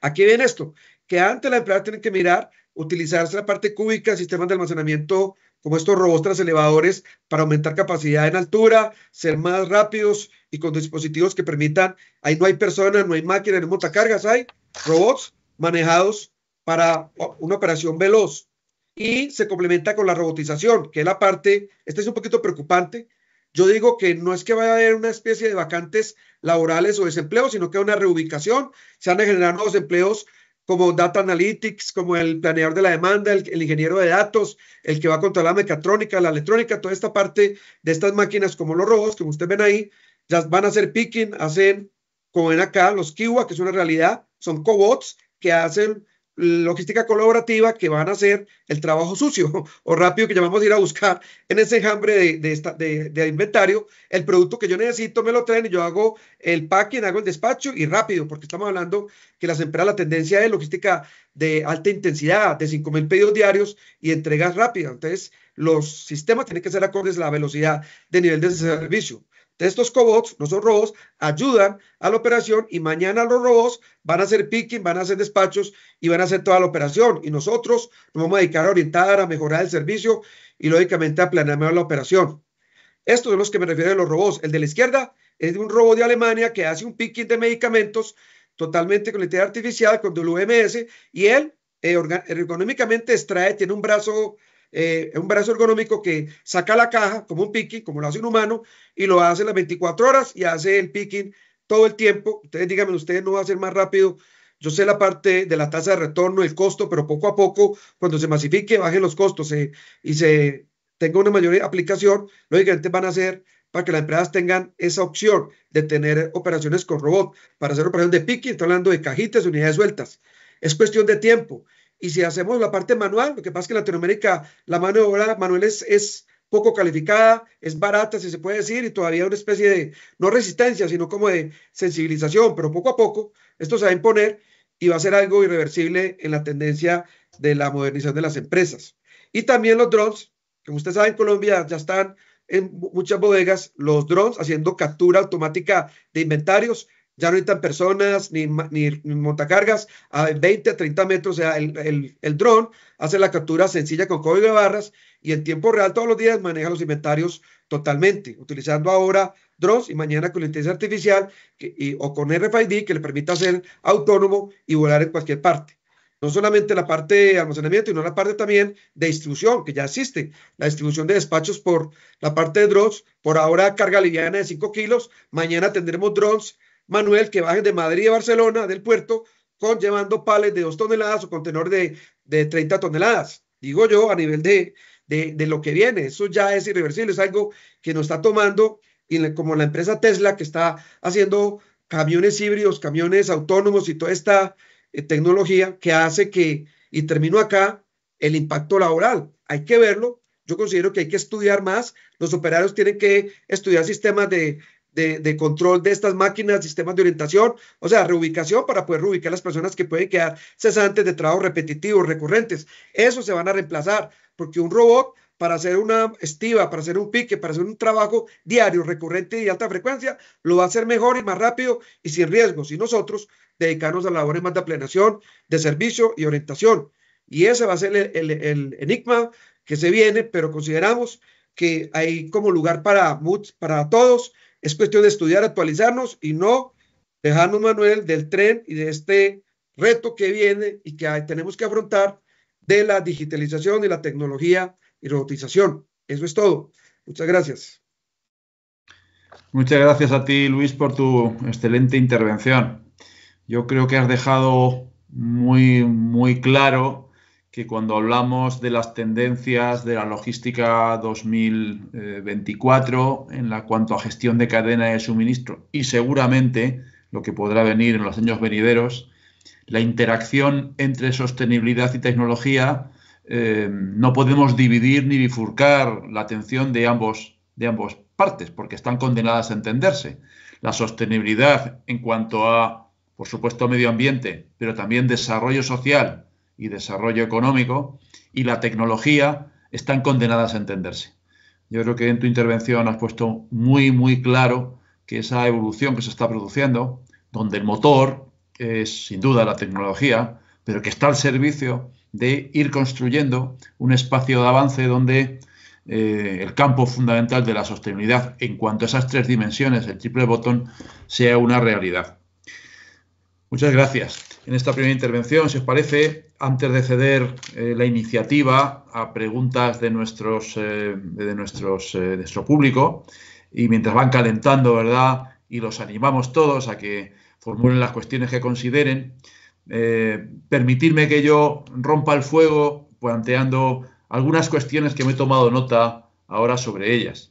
Aquí viene esto, que antes la empresa tiene que mirar, utilizarse la parte cúbica, sistemas de almacenamiento como estos robots tras elevadores para aumentar capacidad en altura, ser más rápidos y con dispositivos que permitan, ahí no hay personas, no hay máquinas, no hay montacargas, hay robots manejados para una operación veloz. Y se complementa con la robotización, que es la parte, este es un poquito preocupante. Yo digo que no es que vaya a haber una especie de vacantes laborales o desempleo, sino que una reubicación, se van a generar nuevos empleos como Data Analytics, como el planeador de la demanda, el, ingeniero de datos, el que va a controlar la mecatrónica, la electrónica, toda esta parte de estas máquinas como los robots, como ustedes ven ahí, ya van a hacer picking, hacen, como ven acá, los Kiwa, que es una realidad, son cobots que hacen logística colaborativa que van a hacer el trabajo sucio [LAUGHS] o rápido que llamamos ir a buscar en ese enjambre de, de, inventario el producto que yo necesito, me lo traen y yo hago el packing, hago el despacho y rápido, porque estamos hablando que las empresas, la tendencia de logística de alta intensidad, de 5.000 pedidos diarios y entregas rápidas. Entonces, los sistemas tienen que ser acordes a la velocidad de nivel de servicio. Estos cobots, no son robots, ayudan a la operación y mañana los robots van a hacer picking, van a hacer despachos y van a hacer toda la operación. Y nosotros nos vamos a dedicar a orientar, a mejorar el servicio y lógicamente a planear mejor la operación. Estos son los que me refiero a los robots. El de la izquierda es de un robot de Alemania que hace un picking de medicamentos totalmente con la inteligencia artificial, con WMS, y él eh, ergonómicamente extrae, tiene un brazo es eh, un brazo ergonómico que saca la caja como un picking, como lo hace un humano, y lo hace las 24 horas y hace el picking todo el tiempo. Ustedes díganme, ustedes no va a ser más rápido. Yo sé la parte de la tasa de retorno, el costo, pero poco a poco, cuando se masifique, bajen los costos eh, y se tenga una mayor aplicación, lógicamente van a ser para que las empresas tengan esa opción de tener operaciones con robot, para hacer operaciones de picking, estoy hablando de cajitas, unidades sueltas. Es cuestión de tiempo. Y si hacemos la parte manual, lo que pasa es que en Latinoamérica la mano de obra manual es, poco calificada, es barata, si se puede decir, y todavía una especie de, no resistencia, sino como de sensibilización, pero poco a poco esto se va a imponer y va a ser algo irreversible en la tendencia de la modernización de las empresas. Y también los drones, como usted sabe, en Colombia ya están en muchas bodegas los drones haciendo captura automática de inventarios ya no necesitan personas ni, ni, montacargas, a 20 a 30 metros, o sea, el, el, el dron hace la captura sencilla con código de barras y en tiempo real todos los días maneja los inventarios totalmente, utilizando ahora drones y mañana con inteligencia artificial y, o con RFID que le permita ser autónomo y volar en cualquier parte. No solamente la parte de almacenamiento, sino la parte también de distribución, que ya existe. La distribución de despachos por la parte de drones, por ahora carga liviana de 5 kilos. Mañana tendremos drones Manuel, que bajen de Madrid a Barcelona, del puerto, con llevando pales de dos toneladas o contenedor de, de 30 toneladas. Digo yo, a nivel de, de, lo que viene, eso ya es irreversible, es algo que nos está tomando, y como la empresa Tesla que está haciendo camiones híbridos, camiones autónomos y toda esta eh, tecnología que hace que, y termino acá, el impacto laboral. Hay que verlo. Yo considero que hay que estudiar más. Los operarios tienen que estudiar sistemas de de, control de estas máquinas, sistemas de orientación, o sea, reubicación para poder reubicar a las personas que pueden quedar cesantes de trabajos repetitivos, recurrentes. Eso se van a reemplazar, porque un robot para hacer una estiva, para hacer un pique, para hacer un trabajo diario, recurrente y de alta frecuencia, lo va a hacer mejor y más rápido y sin riesgos. Y nosotros dedicarnos a labores más de planeación, de servicio y orientación. Y ese va a ser el, enigma que se viene, pero consideramos que hay como lugar para, para todos es cuestión de estudiar, actualizarnos y no dejarnos, Manuel, del tren y de este reto que viene y que tenemos que afrontar de la digitalización y la tecnología y robotización. Eso es todo. Muchas gracias. Muchas gracias a ti, Luis, por tu excelente intervención. Yo creo que has dejado muy, muy claro que cuando hablamos de las tendencias de la logística 2024 en la cuanto a gestión de cadena de suministro y seguramente lo que podrá venir en los años venideros, la interacción entre sostenibilidad y tecnología, eh, no podemos dividir ni bifurcar la atención de ambos, de ambas partes, porque están condenadas a entenderse. La sostenibilidad en cuanto a, por supuesto, medio ambiente, pero también desarrollo social y desarrollo económico y la tecnología están condenadas a entenderse. Yo creo que en tu intervención has puesto muy, muy claro que esa evolución que se está produciendo, donde el motor es sin duda la tecnología, pero que está al servicio de ir construyendo un espacio de avance donde eh, el campo fundamental de la sostenibilidad en cuanto a esas tres dimensiones, el triple botón, sea una realidad. Muchas gracias en esta primera intervención, si os parece, antes de ceder eh, la iniciativa a preguntas de nuestros, eh, de nuestros eh, de nuestro público y mientras van calentando, ¿verdad? Y los animamos todos a que formulen las cuestiones que consideren. permitirme que yo rompa el fuego planteando algunas cuestiones que me he tomado nota ahora sobre ellas.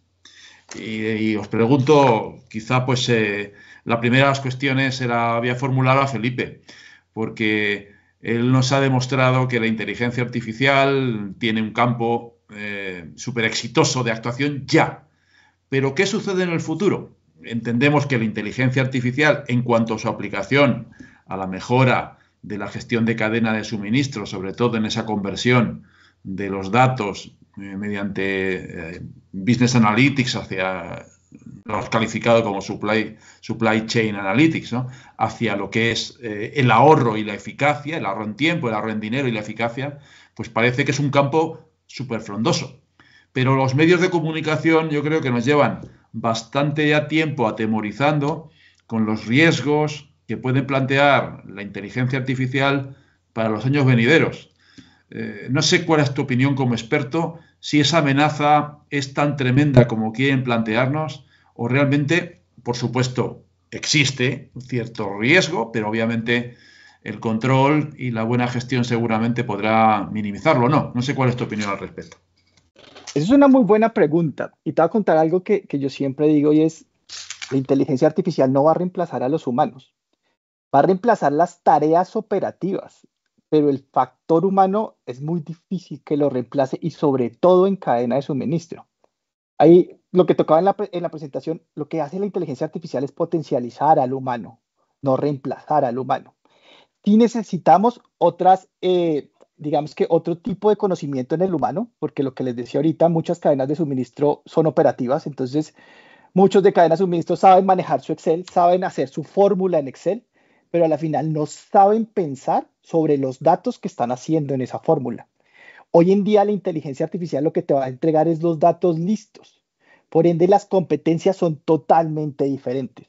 Y, os pregunto, quizá pues la primera de las cuestiones se era, había formulado a Felipe porque él nos ha demostrado que la inteligencia artificial tiene un campo eh, súper exitoso de actuación ya. Pero ¿qué sucede en el futuro? Entendemos que la inteligencia artificial, en cuanto a su aplicación a la mejora de la gestión de cadena de suministro, sobre todo en esa conversión de los datos eh, mediante eh, Business Analytics hacia lo has calificado como supply, supply chain analytics, hacia lo que es eh, el ahorro y la eficacia, el ahorro en tiempo, el ahorro en dinero y la eficacia, pues parece que es un campo súper frondoso. Pero los medios de comunicación yo creo que nos llevan bastante ya tiempo atemorizando con los riesgos que puede plantear la inteligencia artificial para los años venideros. Eh, no sé cuál es tu opinión como experto, si esa amenaza es tan tremenda como quieren plantearnos o realmente, por supuesto, existe un cierto riesgo, pero obviamente el control y la buena gestión seguramente podrá minimizarlo. No, no sé cuál es tu opinión al respecto. Esa es una muy buena pregunta y te voy a contar algo que, que yo siempre digo y es, la inteligencia artificial no va a reemplazar a los humanos, va a reemplazar las tareas operativas pero el factor humano es muy difícil que lo reemplace y sobre todo en cadena de suministro. Ahí lo que tocaba en la, presentación, lo que hace la inteligencia artificial es potencializar al humano, no reemplazar al humano. Si necesitamos otras, eh, digamos que otro tipo de conocimiento en el humano, porque lo que les decía ahorita, muchas cadenas de suministro son operativas, entonces muchos de cadenas de suministro saben manejar su Excel, saben hacer su fórmula en Excel, pero a la final no saben pensar sobre los datos que están haciendo en esa fórmula. Hoy en día la inteligencia artificial lo que te va a entregar es los datos listos. Por ende, las competencias son totalmente diferentes.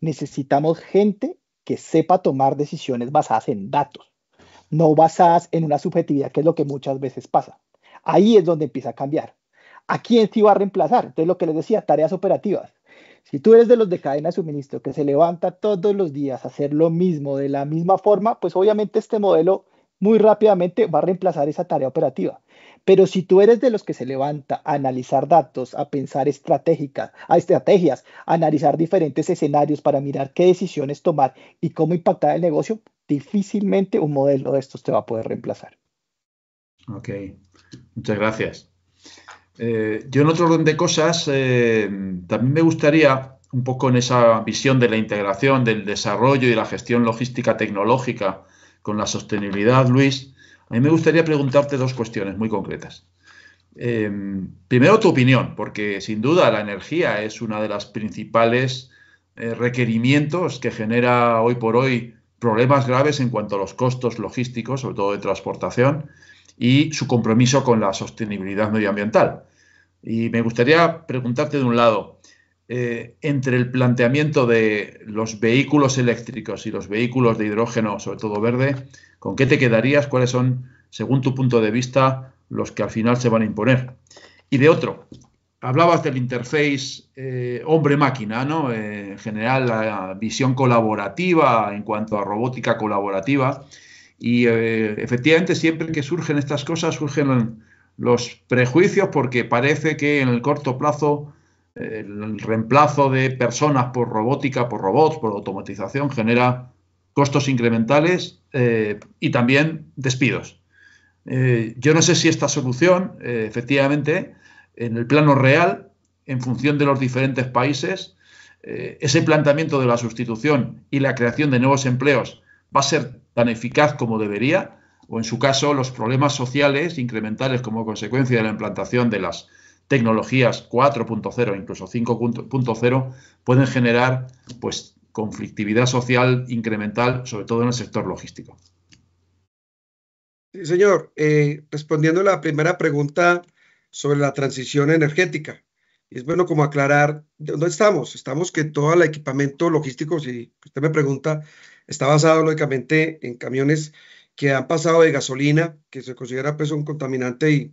Necesitamos gente que sepa tomar decisiones basadas en datos, no basadas en una subjetividad, que es lo que muchas veces pasa. Ahí es donde empieza a cambiar. ¿A quién se iba a reemplazar? Entonces, lo que les decía, tareas operativas. Si tú eres de los de cadena de suministro que se levanta todos los días a hacer lo mismo de la misma forma, pues obviamente este modelo muy rápidamente va a reemplazar esa tarea operativa. Pero si tú eres de los que se levanta a analizar datos, a pensar estratégicas, a estrategias, a analizar diferentes escenarios para mirar qué decisiones tomar y cómo impactar el negocio, difícilmente un modelo de estos te va a poder reemplazar. Ok, muchas gracias. Eh, yo en otro orden de cosas, eh, también me gustaría, un poco en esa visión de la integración, del desarrollo y la gestión logística tecnológica con la sostenibilidad, Luis, a mí me gustaría preguntarte dos cuestiones muy concretas. Eh, primero, tu opinión, porque sin duda la energía es una de las principales requerimientos que genera hoy por hoy problemas graves en cuanto a los costos logísticos, sobre todo de transportación y su compromiso con la sostenibilidad medioambiental. Y me gustaría preguntarte de un lado, eh, entre el planteamiento de los vehículos eléctricos y los vehículos de hidrógeno, sobre todo verde, ¿con qué te quedarías? ¿Cuáles son, según tu punto de vista, los que al final se van a imponer? Y de otro, hablabas del interface eh, hombre-máquina, ¿no? Eh, en general, la visión colaborativa en cuanto a robótica colaborativa. Y eh, efectivamente siempre que surgen estas cosas surgen los prejuicios porque parece que en el corto plazo el reemplazo de personas por robótica, por robots, por automatización genera costos incrementales eh, y también despidos. Eh, yo no sé si esta solución efectivamente en el plano real, en función de los diferentes países, ese planteamiento de la sustitución y la creación de nuevos empleos va a ser tan eficaz como debería, o en su caso los problemas sociales incrementales como consecuencia de la implantación de las tecnologías 4.0, incluso 5.0, pueden generar pues, conflictividad social incremental, sobre todo en el sector logístico. Sí, señor. Eh, respondiendo a la primera pregunta sobre la transición energética, es bueno como aclarar dónde estamos. Estamos que todo el equipamiento logístico, si usted me pregunta, Está basado lógicamente en camiones que han pasado de gasolina, que se considera pues un contaminante y,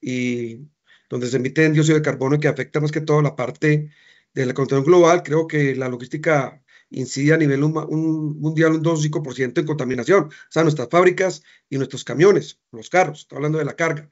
y donde se emite dióxido de carbono que afecta más que todo la parte de la contaminación global. Creo que la logística incide a nivel un, mundial un 2-5% en contaminación, o sea, nuestras fábricas y nuestros camiones, los carros, está hablando de la carga.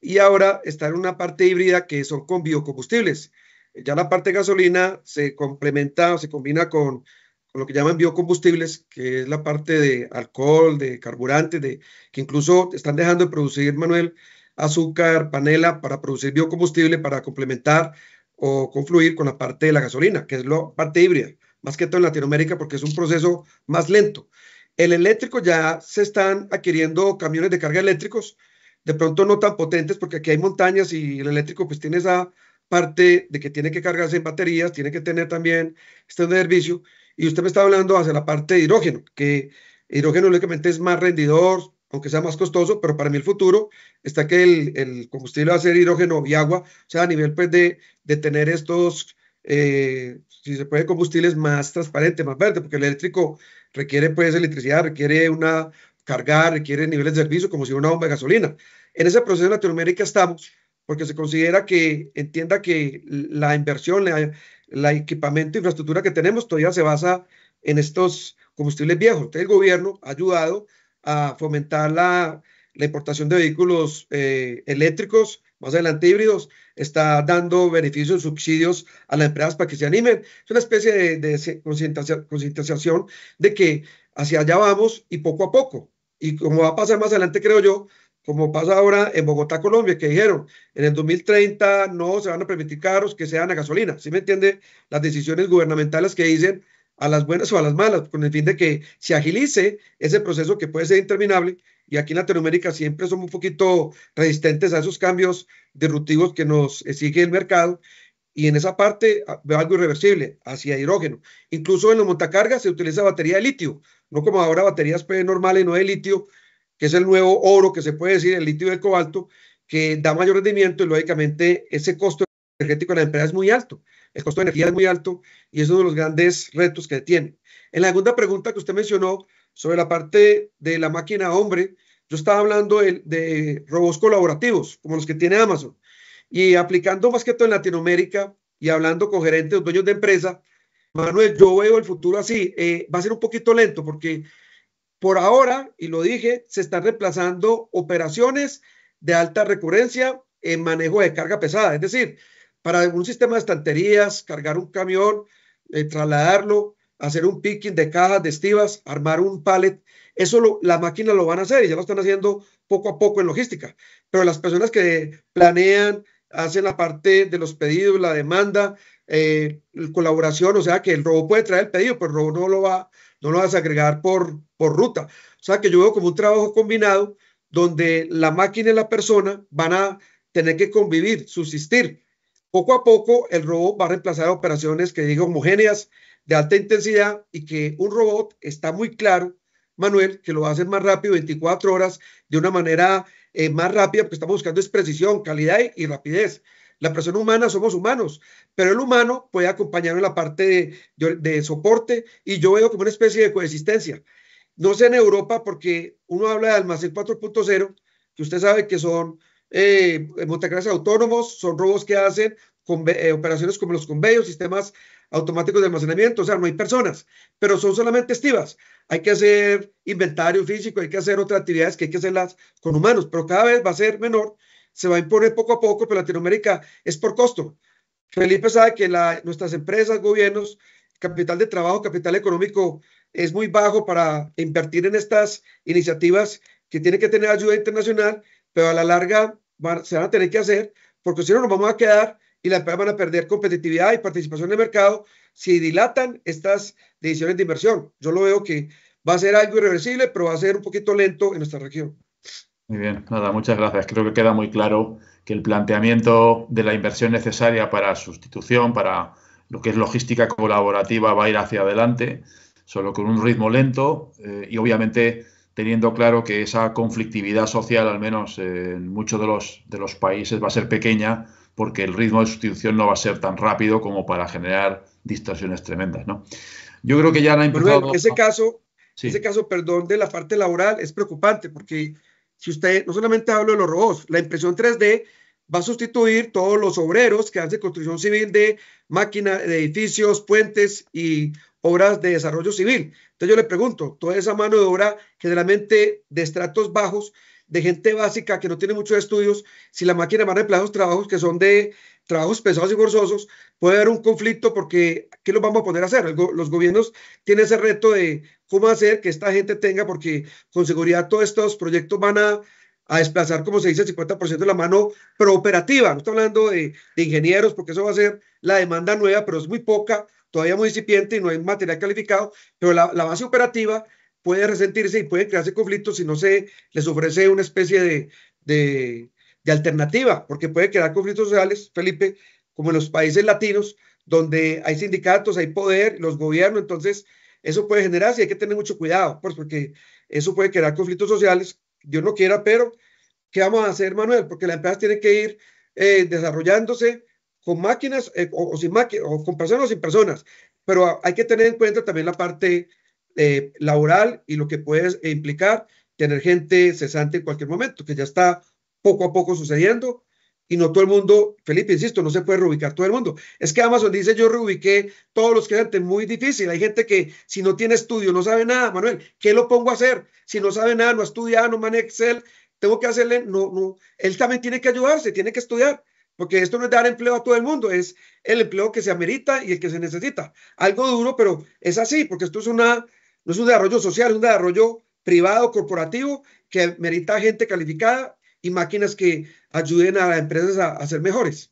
Y ahora está en una parte híbrida que son con biocombustibles. Ya la parte de gasolina se complementa, se combina con con lo que llaman biocombustibles, que es la parte de alcohol, de carburantes, de, que incluso están dejando de producir, Manuel, azúcar, panela para producir biocombustible, para complementar o confluir con la parte de la gasolina, que es la parte híbrida, más que todo en Latinoamérica porque es un proceso más lento. El eléctrico ya se están adquiriendo camiones de carga eléctricos, de pronto no tan potentes porque aquí hay montañas y el eléctrico pues tiene esa parte de que tiene que cargarse en baterías, tiene que tener también este servicio, y usted me está hablando hacia la parte de hidrógeno, que hidrógeno lógicamente es más rendidor, aunque sea más costoso, pero para mí el futuro está que el, combustible va a ser hidrógeno y agua, o sea, a nivel pues, de, de tener estos, eh, si se puede, combustibles más transparentes, más verdes, porque el eléctrico requiere pues electricidad, requiere una carga, requiere niveles de servicio, como si una bomba de gasolina. En ese proceso en Latinoamérica estamos, porque se considera que, entienda que la inversión, el equipamiento, e infraestructura que tenemos todavía se basa en estos combustibles viejos. el gobierno ha ayudado a fomentar la, importación de vehículos eh, eléctricos, más adelante híbridos, está dando beneficios, subsidios a las empresas para que se animen. Es una especie de, de concientización de que hacia allá vamos y poco a poco. Y como va a pasar más adelante, creo yo, como pasa ahora en Bogotá, Colombia, que dijeron, en el 2030 no se van a permitir carros que sean a gasolina. ¿Sí me entiende? Las decisiones gubernamentales que dicen a las buenas o a las malas, con el fin de que se agilice ese proceso que puede ser interminable. Y aquí en Latinoamérica siempre somos un poquito resistentes a esos cambios disruptivos que nos exige el mercado. Y en esa parte ah, veo algo irreversible, hacia hidrógeno. Incluso en los montacargas se utiliza batería de litio, no como ahora baterías normales, no de litio, que es el nuevo oro que se puede decir, el litio y el cobalto, que da mayor rendimiento y lógicamente ese costo energético en la empresa es muy alto. El costo de energía es muy alto y es uno de los grandes retos que tiene. En la segunda pregunta que usted mencionó sobre la parte de la máquina hombre, yo estaba hablando de, robots colaborativos, como los que tiene Amazon, y aplicando más que todo en Latinoamérica y hablando con gerentes, dueños de empresa. Manuel, yo veo el futuro así. Eh, va a ser un poquito lento porque por ahora, y lo dije, se están reemplazando operaciones de alta recurrencia en manejo de carga pesada, es decir, para un sistema de estanterías, cargar un camión, eh, trasladarlo, hacer un picking de cajas de estivas, armar un pallet, eso la máquina lo van a hacer y ya lo están haciendo poco a poco en logística. Pero las personas que planean, hacen la parte de los pedidos, la demanda, eh, colaboración, o sea que el robot puede traer el pedido, pero el robo no lo va a no lo vas a agregar por, por ruta. O sea que yo veo como un trabajo combinado donde la máquina y la persona van a tener que convivir, subsistir. Poco a poco el robot va a reemplazar operaciones que digo homogéneas, de alta intensidad y que un robot está muy claro, Manuel, que lo va a hacer más rápido, 24 horas, de una manera eh, más rápida, porque estamos buscando es precisión, calidad y rapidez. La persona humana somos humanos, pero el humano puede acompañarnos en la parte de, soporte y yo veo como una especie de coexistencia. No sé en Europa, porque uno habla de almacén 4.0, que usted sabe que son eh, autónomos, son robos que hacen eh, operaciones como los conveyos, sistemas automáticos de almacenamiento, o sea, no hay personas, pero son solamente estivas. Hay que hacer inventario físico, hay que hacer otras actividades que hay que hacerlas con humanos, pero cada vez va a ser menor se va a imponer poco a poco, pero Latinoamérica es por costo. Felipe sabe que nuestras empresas, gobiernos, capital de trabajo, capital económico es muy bajo para invertir en estas iniciativas que tienen que tener ayuda internacional, pero a la larga se van a tener que hacer, porque si no nos vamos a quedar y las empresas van a perder competitividad y participación en el mercado si dilatan estas decisiones de inversión. Yo lo veo que va a ser algo irreversible, pero va a ser un poquito lento en nuestra región. Muy bien, nada, muchas gracias. Creo que queda muy claro que el planteamiento de la inversión necesaria para sustitución, para lo que es logística colaborativa, va a ir hacia adelante, solo con un ritmo lento eh, y obviamente teniendo claro que esa conflictividad social, al menos en muchos de los, de los países, va a ser pequeña porque el ritmo de sustitución no va a ser tan rápido como para generar distorsiones tremendas. ¿no? Yo creo que ya la empezado... ese ese caso, perdón, de la parte laboral es preocupante porque si usted, no solamente hablo de los robots, la impresión 3D va a sustituir todos los obreros que hacen construcción civil de máquinas, de edificios, puentes y obras de desarrollo civil. Entonces yo le pregunto, toda esa mano de obra generalmente de estratos bajos, de gente básica que no tiene muchos estudios, si la máquina va a reemplazar los trabajos que son de trabajos pesados y forzosos, puede haber un conflicto porque ¿qué los vamos a poner a hacer? los gobiernos tienen ese reto de cómo hacer que esta gente tenga, porque con seguridad todos estos proyectos van a, desplazar, como se dice, el 50% de la mano prooperativa. No estoy hablando de, ingenieros, porque eso va a ser la demanda nueva, pero es muy poca, todavía muy incipiente y no hay material calificado, pero la, base operativa puede resentirse y puede crearse conflictos si no se les ofrece una especie de, de alternativa, porque puede crear conflictos sociales, Felipe, como en los países latinos, donde hay sindicatos, hay poder, los gobiernos, entonces eso puede generarse y hay que tener mucho cuidado, pues porque eso puede crear conflictos sociales, Dios no quiera, pero ¿qué vamos a hacer, Manuel? Porque la empresa tiene que ir eh, desarrollándose con máquinas eh, o, sin máquinas, o con personas o sin personas, pero hay que tener en cuenta también la parte eh, laboral y lo que puede implicar tener gente cesante en cualquier momento, que ya está poco a poco sucediendo y no todo el mundo, Felipe, insisto, no se puede reubicar todo el mundo. Es que Amazon dice, yo reubiqué todos los que clientes, muy difícil. Hay gente que si no tiene estudio, no sabe nada, Manuel, ¿qué lo pongo a hacer? Si no sabe nada, no estudia, no maneja Excel, tengo que hacerle, no, no, él también tiene que ayudarse, tiene que estudiar, porque esto no es dar empleo a todo el mundo, es el empleo que se amerita y el que se necesita. Algo duro, pero es así, porque esto es una, no es un desarrollo social, es un desarrollo privado, corporativo, que merita gente calificada y máquinas que ayuden a las empresas a, ser mejores.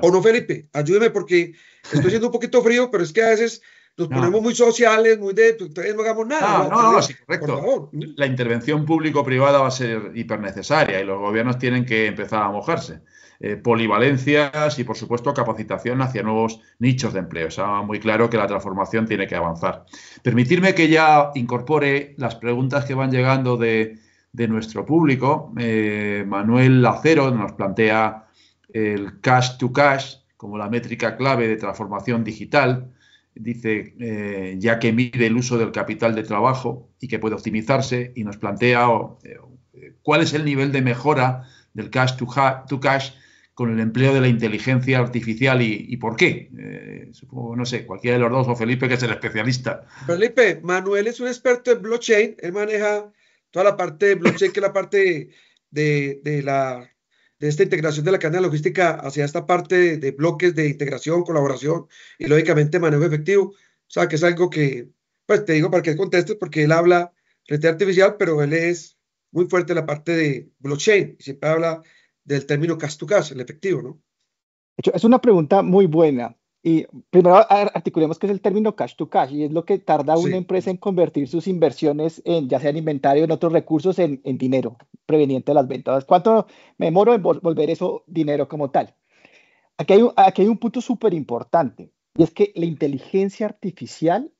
O no, Felipe, ayúdeme porque estoy siendo un poquito frío, pero es que a veces nos ponemos muy sociales, muy de, pues, no hagamos nada. No, no, sí, correcto. La intervención público-privada va a ser hipernecesaria y los gobiernos tienen que empezar a mojarse. Eh, polivalencias y, por supuesto, capacitación hacia nuevos nichos de empleo. Está muy claro que la transformación tiene que avanzar. Permitirme que ya incorpore las preguntas que van llegando de, de nuestro público. Eh, Manuel Lacero nos plantea el cash to cash como la métrica clave de transformación digital. Dice, eh, ya que mide el uso del capital de trabajo y que puede optimizarse, y nos plantea eh, cuál es el nivel de mejora del cash to, cash con el empleo de la inteligencia artificial y, y por qué. supongo, no sé, cualquiera de los dos, o Felipe, que es el especialista. Felipe, Manuel es un experto en blockchain, él maneja toda la parte de blockchain, que es la parte de, la, de esta integración de la cadena logística hacia esta parte de, bloques de integración, colaboración y lógicamente manejo efectivo. O sea, que es algo que, pues te digo para que él conteste, porque él habla red artificial, pero él es muy fuerte en la parte de blockchain. Siempre habla del término cash to cash, el efectivo, ¿no? Es una pregunta muy buena. Y primero articulemos que es el término cash to cash y es lo que tarda una empresa en convertir sus inversiones en ya sea en inventario en otros recursos en, dinero preveniente de las ventas. ¿Cuánto me demoro en volver eso dinero como tal? Aquí hay, aquí hay un punto súper importante y es que la inteligencia artificial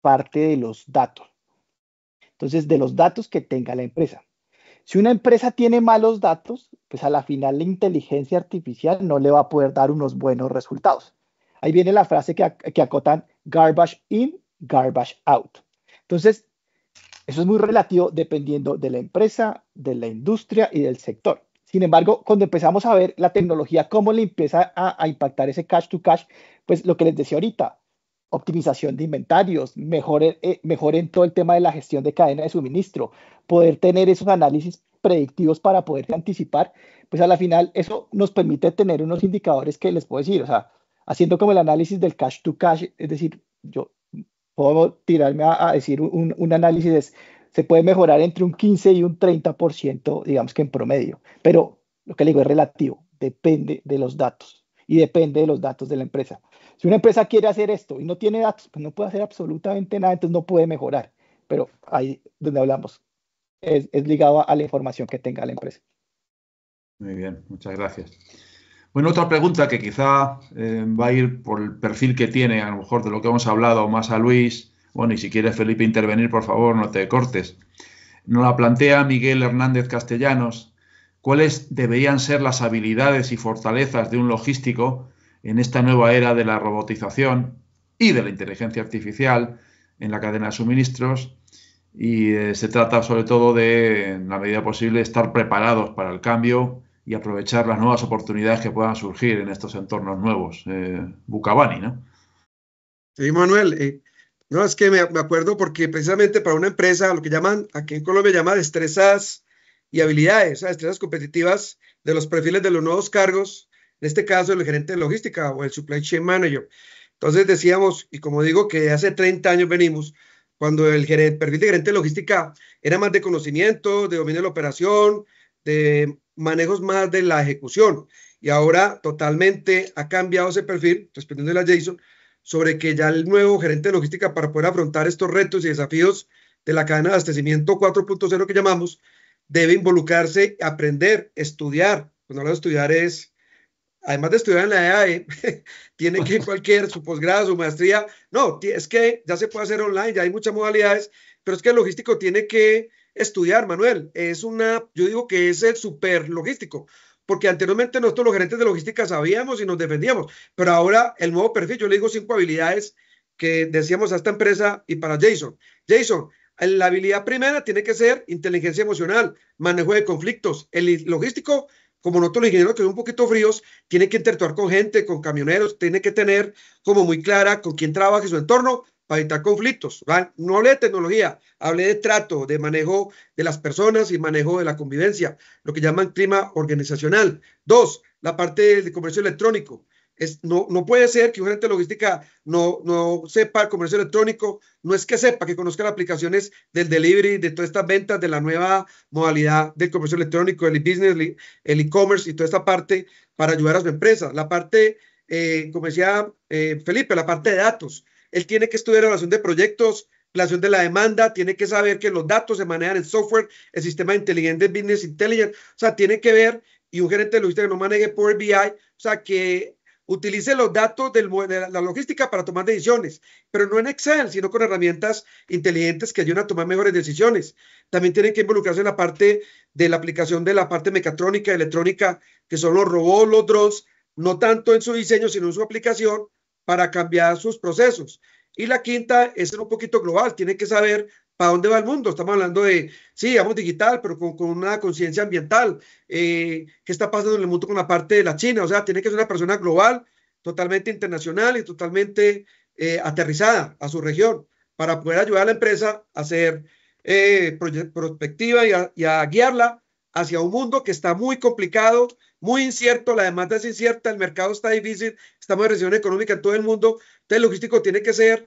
parte de los datos. Entonces, de los datos que tenga la empresa. Si una empresa tiene malos datos, pues a la final la inteligencia artificial no le va a poder dar unos buenos resultados ahí viene la frase que, acotan garbage in, garbage out. Entonces, eso es muy relativo dependiendo de la empresa, de la industria y del sector. Sin embargo, cuando empezamos a ver la tecnología, cómo le empieza a, impactar ese cash to cash, pues lo que les decía ahorita, optimización de inventarios, mejor, eh, eh, mejor en todo el tema de la gestión de cadena de suministro, poder tener esos análisis predictivos para poder anticipar, pues a la final eso nos permite tener unos indicadores que les puedo decir, o sea, haciendo como el análisis del cash to cash, es decir, yo puedo tirarme a, decir un, análisis, es, se puede mejorar entre un 15 y un 30%, digamos que en promedio, pero lo que le digo es relativo, depende de los datos y depende de los datos de la empresa. Si una empresa quiere hacer esto y no tiene datos, pues no puede hacer absolutamente nada, entonces no puede mejorar, pero ahí donde hablamos es, ligado a la información que tenga la empresa. Muy bien, muchas gracias. Bueno, otra pregunta que quizá eh, va a ir por el perfil que tiene, a lo mejor de lo que hemos hablado más a Luis, bueno, y si quiere Felipe intervenir, por favor, no te cortes. Nos la plantea Miguel Hernández Castellanos. ¿Cuáles deberían ser las habilidades y fortalezas de un logístico en esta nueva era de la robotización y de la inteligencia artificial en la cadena de suministros? Y eh, se trata sobre todo de, en la medida posible, estar preparados para el cambio, y aprovechar las nuevas oportunidades que puedan surgir en estos entornos nuevos. Eh, ¿no? Sí, Manuel. Eh, no, es que me, acuerdo porque precisamente para una empresa, lo que llaman, aquí en Colombia llama destrezas y habilidades, o sea, destrezas competitivas de los perfiles de los nuevos cargos, en este caso el gerente de logística o el supply chain manager. Entonces decíamos, y como digo que hace 30 años venimos, cuando el, gerente, el perfil de gerente de logística era más de conocimiento, de dominio de la operación, de manejos más de la ejecución. Y ahora totalmente ha cambiado ese perfil, respondiendo a Jason, sobre que ya el nuevo gerente de logística para poder afrontar estos retos y desafíos de la cadena de abastecimiento 4.0 que llamamos, debe involucrarse, aprender, estudiar. Cuando hablo de estudiar es, además de estudiar en la EAE, e, [LAUGHS] tiene que [LAUGHS] cualquier, su posgrado, su maestría. No, es que ya se puede hacer online, ya hay muchas modalidades, pero es que el logístico tiene que estudiar, Manuel. Es una, yo digo que es el super logístico, porque anteriormente nosotros los gerentes de logística sabíamos y nos defendíamos, pero ahora el nuevo perfil, yo le digo cinco habilidades que decíamos a esta empresa y para Jason. Jason, la habilidad primera tiene que ser inteligencia emocional, manejo de conflictos, el logístico. Como nosotros los ingenieros que son un poquito fríos, tiene que interactuar con gente, con camioneros, tiene que tener como muy clara con quién trabaja su entorno para evitar conflictos. No hablé de tecnología, hablé de trato, de manejo de las personas y manejo de la convivencia, lo que llaman clima organizacional. Dos, la parte de comercio electrónico. Es, no, no, puede ser que un gerente de logística no, no sepa el comercio electrónico, no es que sepa, que conozca las aplicaciones del delivery, de todas estas ventas, de la nueva modalidad del comercio electrónico, el e-business, el e-commerce y toda esta parte para ayudar a su empresa. La parte, eh, como decía eh, Felipe, la parte de datos. Él tiene que estudiar relación de proyectos, relación de la demanda, tiene que saber que los datos se manejan en software, el sistema inteligente Business Intelligence, o sea, tiene que ver, y un gerente de logística que no maneje Power BI, o sea, que utilice los datos de la logística para tomar decisiones, pero no en Excel, sino con herramientas inteligentes que ayuden a tomar mejores decisiones. También tienen que involucrarse en la parte de la aplicación de la parte mecatrónica, electrónica, que son los robots, los drones, no tanto en su diseño, sino en su aplicación, para cambiar sus procesos. Y la quinta es un poquito global, tiene que saber para dónde va el mundo. Estamos hablando de, sí, digamos digital, pero con, una conciencia ambiental. Eh, ¿Qué está pasando en el mundo con la parte de la China? O sea, tiene que ser una persona global, totalmente internacional y totalmente eh, aterrizada a su región para poder ayudar a la empresa a ser eh, prospectiva y a guiarla hacia un mundo que está muy complicado muy incierto, la demanda es incierta, el mercado está difícil, estamos en recesión económica en todo el mundo, entonces el logístico tiene que ser,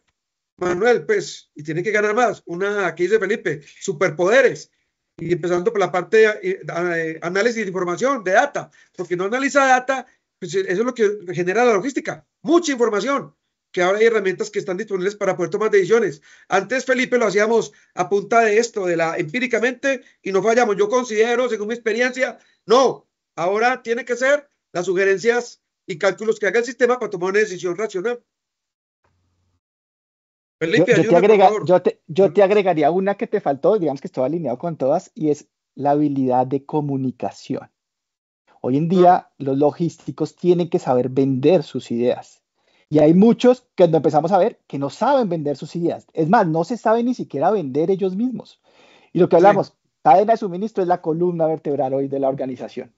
Manuel, pues, y tiene que ganar más, una, aquí dice Felipe, superpoderes, y empezando por la parte de, eh, eh, análisis de información, de data, porque no analiza data, pues eso es lo que genera la logística, mucha información, que ahora hay herramientas que están disponibles para poder tomar decisiones. Antes, Felipe, lo hacíamos a punta de esto, de la empíricamente, y no fallamos. Yo considero, según mi experiencia, no, Ahora tiene que ser las sugerencias y cálculos que haga el sistema para tomar una decisión racional. yo, te, agregaría una que te faltó, digamos que estoy alineado con todas, y es la habilidad de comunicación. Hoy en día los logísticos tienen que saber vender sus ideas. Y hay muchos que cuando empezamos a ver que no saben vender sus ideas. Es más, no se saben ni siquiera vender ellos mismos. Y lo que hablamos, cadena de suministro es la columna vertebral hoy de la organización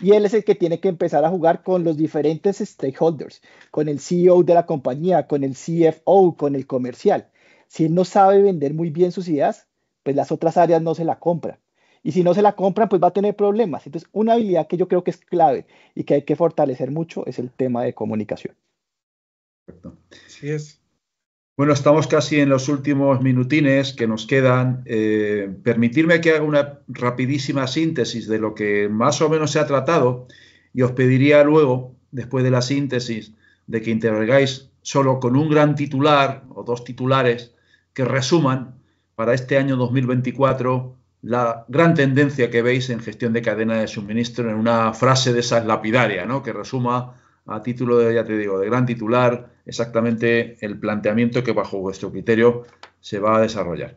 y él es el que tiene que empezar a jugar con los diferentes stakeholders, con el CEO de la compañía, con el CFO, con el comercial. Si él no sabe vender muy bien sus ideas, pues las otras áreas no se la compran. Y si no se la compran, pues va a tener problemas. Entonces, una habilidad que yo creo que es clave y que hay que fortalecer mucho es el tema de comunicación. Perfecto. Así es. Bueno, estamos casi en los últimos minutines que nos quedan. Eh, permitidme permitirme que haga una rapidísima síntesis de lo que más o menos se ha tratado y os pediría luego, después de la síntesis, de que interrogáis solo con un gran titular o dos titulares que resuman para este año 2024 la gran tendencia que veis en gestión de cadena de suministro en una frase de esas lapidaria, ¿no? que resuma a título de, ya te digo, de gran titular, exactamente el planteamiento que bajo vuestro criterio se va a desarrollar.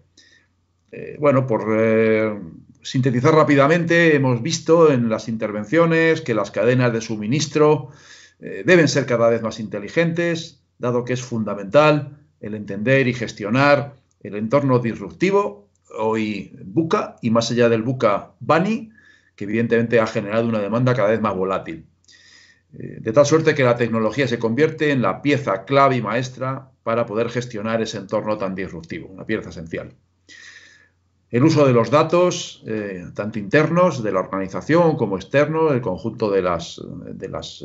Eh, bueno, por eh, sintetizar rápidamente, hemos visto en las intervenciones que las cadenas de suministro eh, deben ser cada vez más inteligentes, dado que es fundamental el entender y gestionar el entorno disruptivo, hoy buca, y más allá del buca, bani, que evidentemente ha generado una demanda cada vez más volátil. Eh, de tal suerte que la tecnología se convierte en la pieza clave y maestra para poder gestionar ese entorno tan disruptivo, una pieza esencial. El uso de los datos, eh, tanto internos de la organización como externos, el conjunto eh, de las,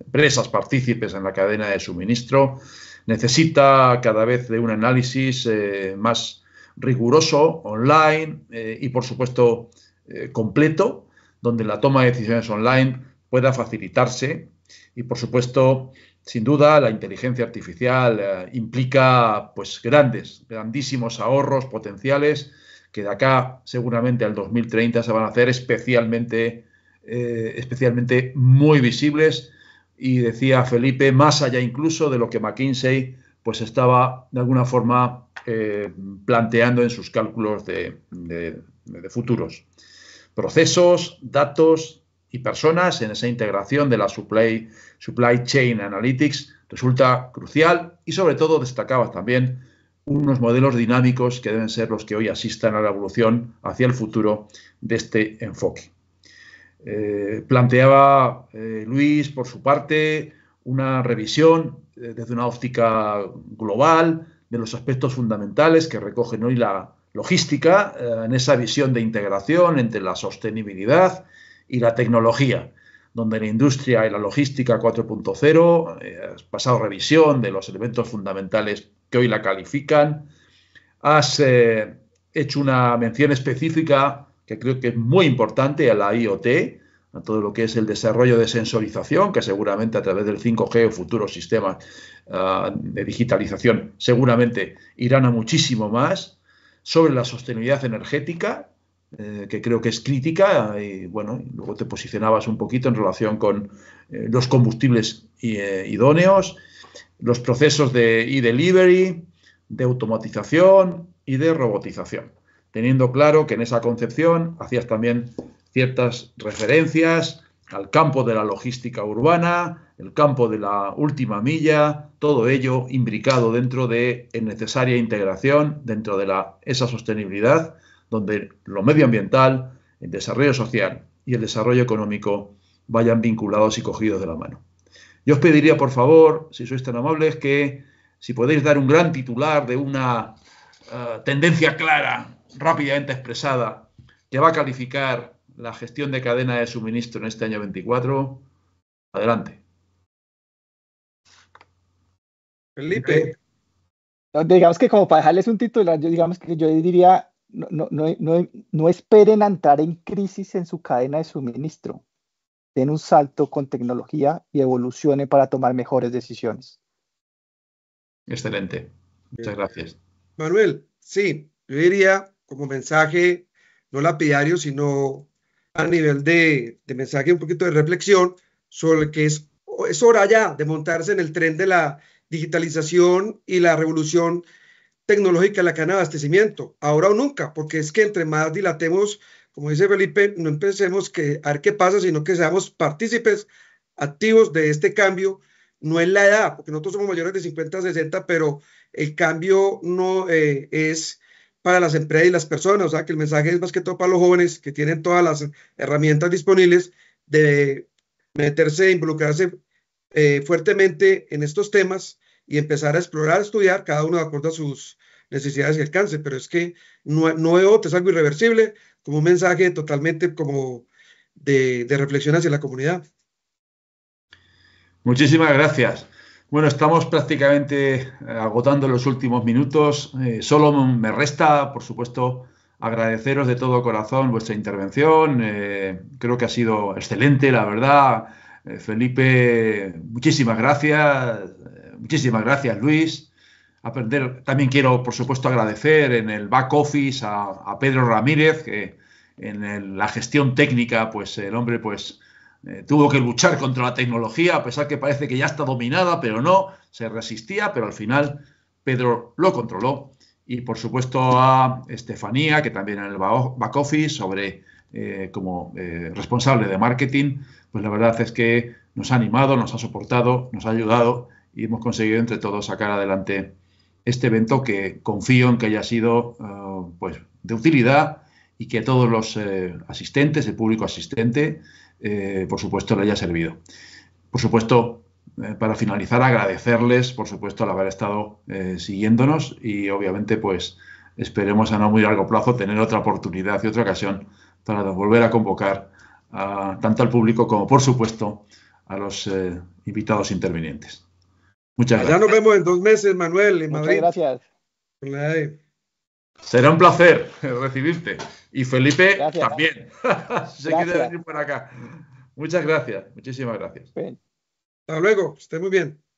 empresas partícipes en la cadena de suministro, necesita cada vez de un análisis más riguroso, online y por supuesto completo, donde la toma de decisiones online pueda facilitarse. Y por supuesto, sin duda, la inteligencia artificial eh, implica pues grandes, grandísimos ahorros potenciales que de acá seguramente al 2030 se van a hacer especialmente, eh, especialmente muy visibles. Y decía Felipe, más allá incluso de lo que McKinsey pues estaba de alguna forma eh, planteando en sus cálculos de futuros. Procesos, datos, y personas en esa integración de la supply, supply Chain Analytics resulta crucial y sobre todo destacaba también unos modelos dinámicos que deben ser los que hoy asistan a la evolución hacia el futuro de este enfoque. Eh, planteaba eh, Luis, por su parte, una revisión eh, desde una óptica global de los aspectos fundamentales que recogen hoy la logística en esa visión de integración entre la sostenibilidad, y la tecnología, donde la industria y la logística 4.0, eh, has pasado revisión de los elementos fundamentales que hoy la califican, has eh, hecho una mención específica que creo que es muy importante a la IoT, a todo lo que es el desarrollo de sensorización, que seguramente a través del 5G o futuros sistemas ah, de digitalización seguramente irán a muchísimo más, sobre la sostenibilidad energética, eh, que creo que es crítica, y bueno, luego te posicionabas un poquito en relación con eh, los combustibles eh, idóneos, los procesos de e-delivery, de automatización y de robotización, teniendo claro que en esa concepción hacías también ciertas referencias al campo de la logística urbana, el campo de la última milla, todo ello imbricado dentro de necesaria integración, dentro de la, esa sostenibilidad donde lo medioambiental, el desarrollo social y el desarrollo económico vayan vinculados y cogidos de la mano. Yo os pediría, por favor, si sois tan amables, que si podéis dar un gran titular de una eh, tendencia clara, rápidamente expresada, que va a calificar la gestión de cadena de suministro en este año 24, adelante. Felipe. Eh, digamos que como para dejarles un titular, digamos que yo diría no, esperen entrar en crisis en su cadena de suministro. Den un salto con tecnología y evolucione para tomar mejores decisiones. Excelente. Muchas gracias. Manuel, sí, yo diría como mensaje, no lapidario, sino a nivel de, mensaje, un poquito de reflexión sobre que es, es hora ya de montarse en el tren de la digitalización y la revolución tecnológica la cadena de abastecimiento, ahora o nunca, porque es que entre más dilatemos, como dice Felipe, no empecemos que a ver qué pasa, sino que seamos partícipes activos de este cambio. No es la edad, porque nosotros somos mayores de 50, 60, pero el cambio no eh, es para las empresas y las personas, o sea que el mensaje es más que todo para los jóvenes que tienen todas las herramientas disponibles de meterse, involucrarse eh, fuertemente en estos temas y empezar a explorar, estudiar, cada uno de acuerdo a sus necesidades y alcance, pero es que no, te veo es irreversible, como un mensaje totalmente como de, reflexión hacia la comunidad. Muchísimas gracias. Bueno, estamos prácticamente eh, agotando los últimos minutos. Eh, solo me resta, por supuesto, agradeceros de todo corazón vuestra intervención. Eh, creo que ha sido excelente, la verdad. Felipe, muchísimas gracias. Muchísimas gracias, Luis aprender. También quiero, por supuesto, agradecer en el back office a, Pedro Ramírez, que en la gestión técnica, pues el hombre, pues eh, tuvo que luchar contra la tecnología, a pesar que parece que ya está dominada, pero no, se resistía, pero al final Pedro lo controló. Y por supuesto a Estefanía, que también en el back office, sobre eh, como eh, responsable de marketing, pues la verdad es que nos ha animado, nos ha soportado, nos ha ayudado y hemos conseguido entre todos sacar adelante este evento que confío en que haya sido eh, pues, de utilidad y que todos los eh, asistentes, el público asistente, eh, por supuesto, le haya servido. Por supuesto, para finalizar, agradecerles, por supuesto, al haber estado siguiéndonos y obviamente, pues esperemos a no muy largo plazo tener otra oportunidad y otra ocasión para volver a convocar tanto al público como, por supuesto, a los invitados intervinientes. Muchas gracias. Ya nos vemos en dos meses, Manuel, en Muchas gracias. E. Será un placer recibirte. Y Felipe también. [LAUGHS] Se quiere venir por acá. Muchas gracias. Muchísimas gracias. Hasta luego. Esté muy bien.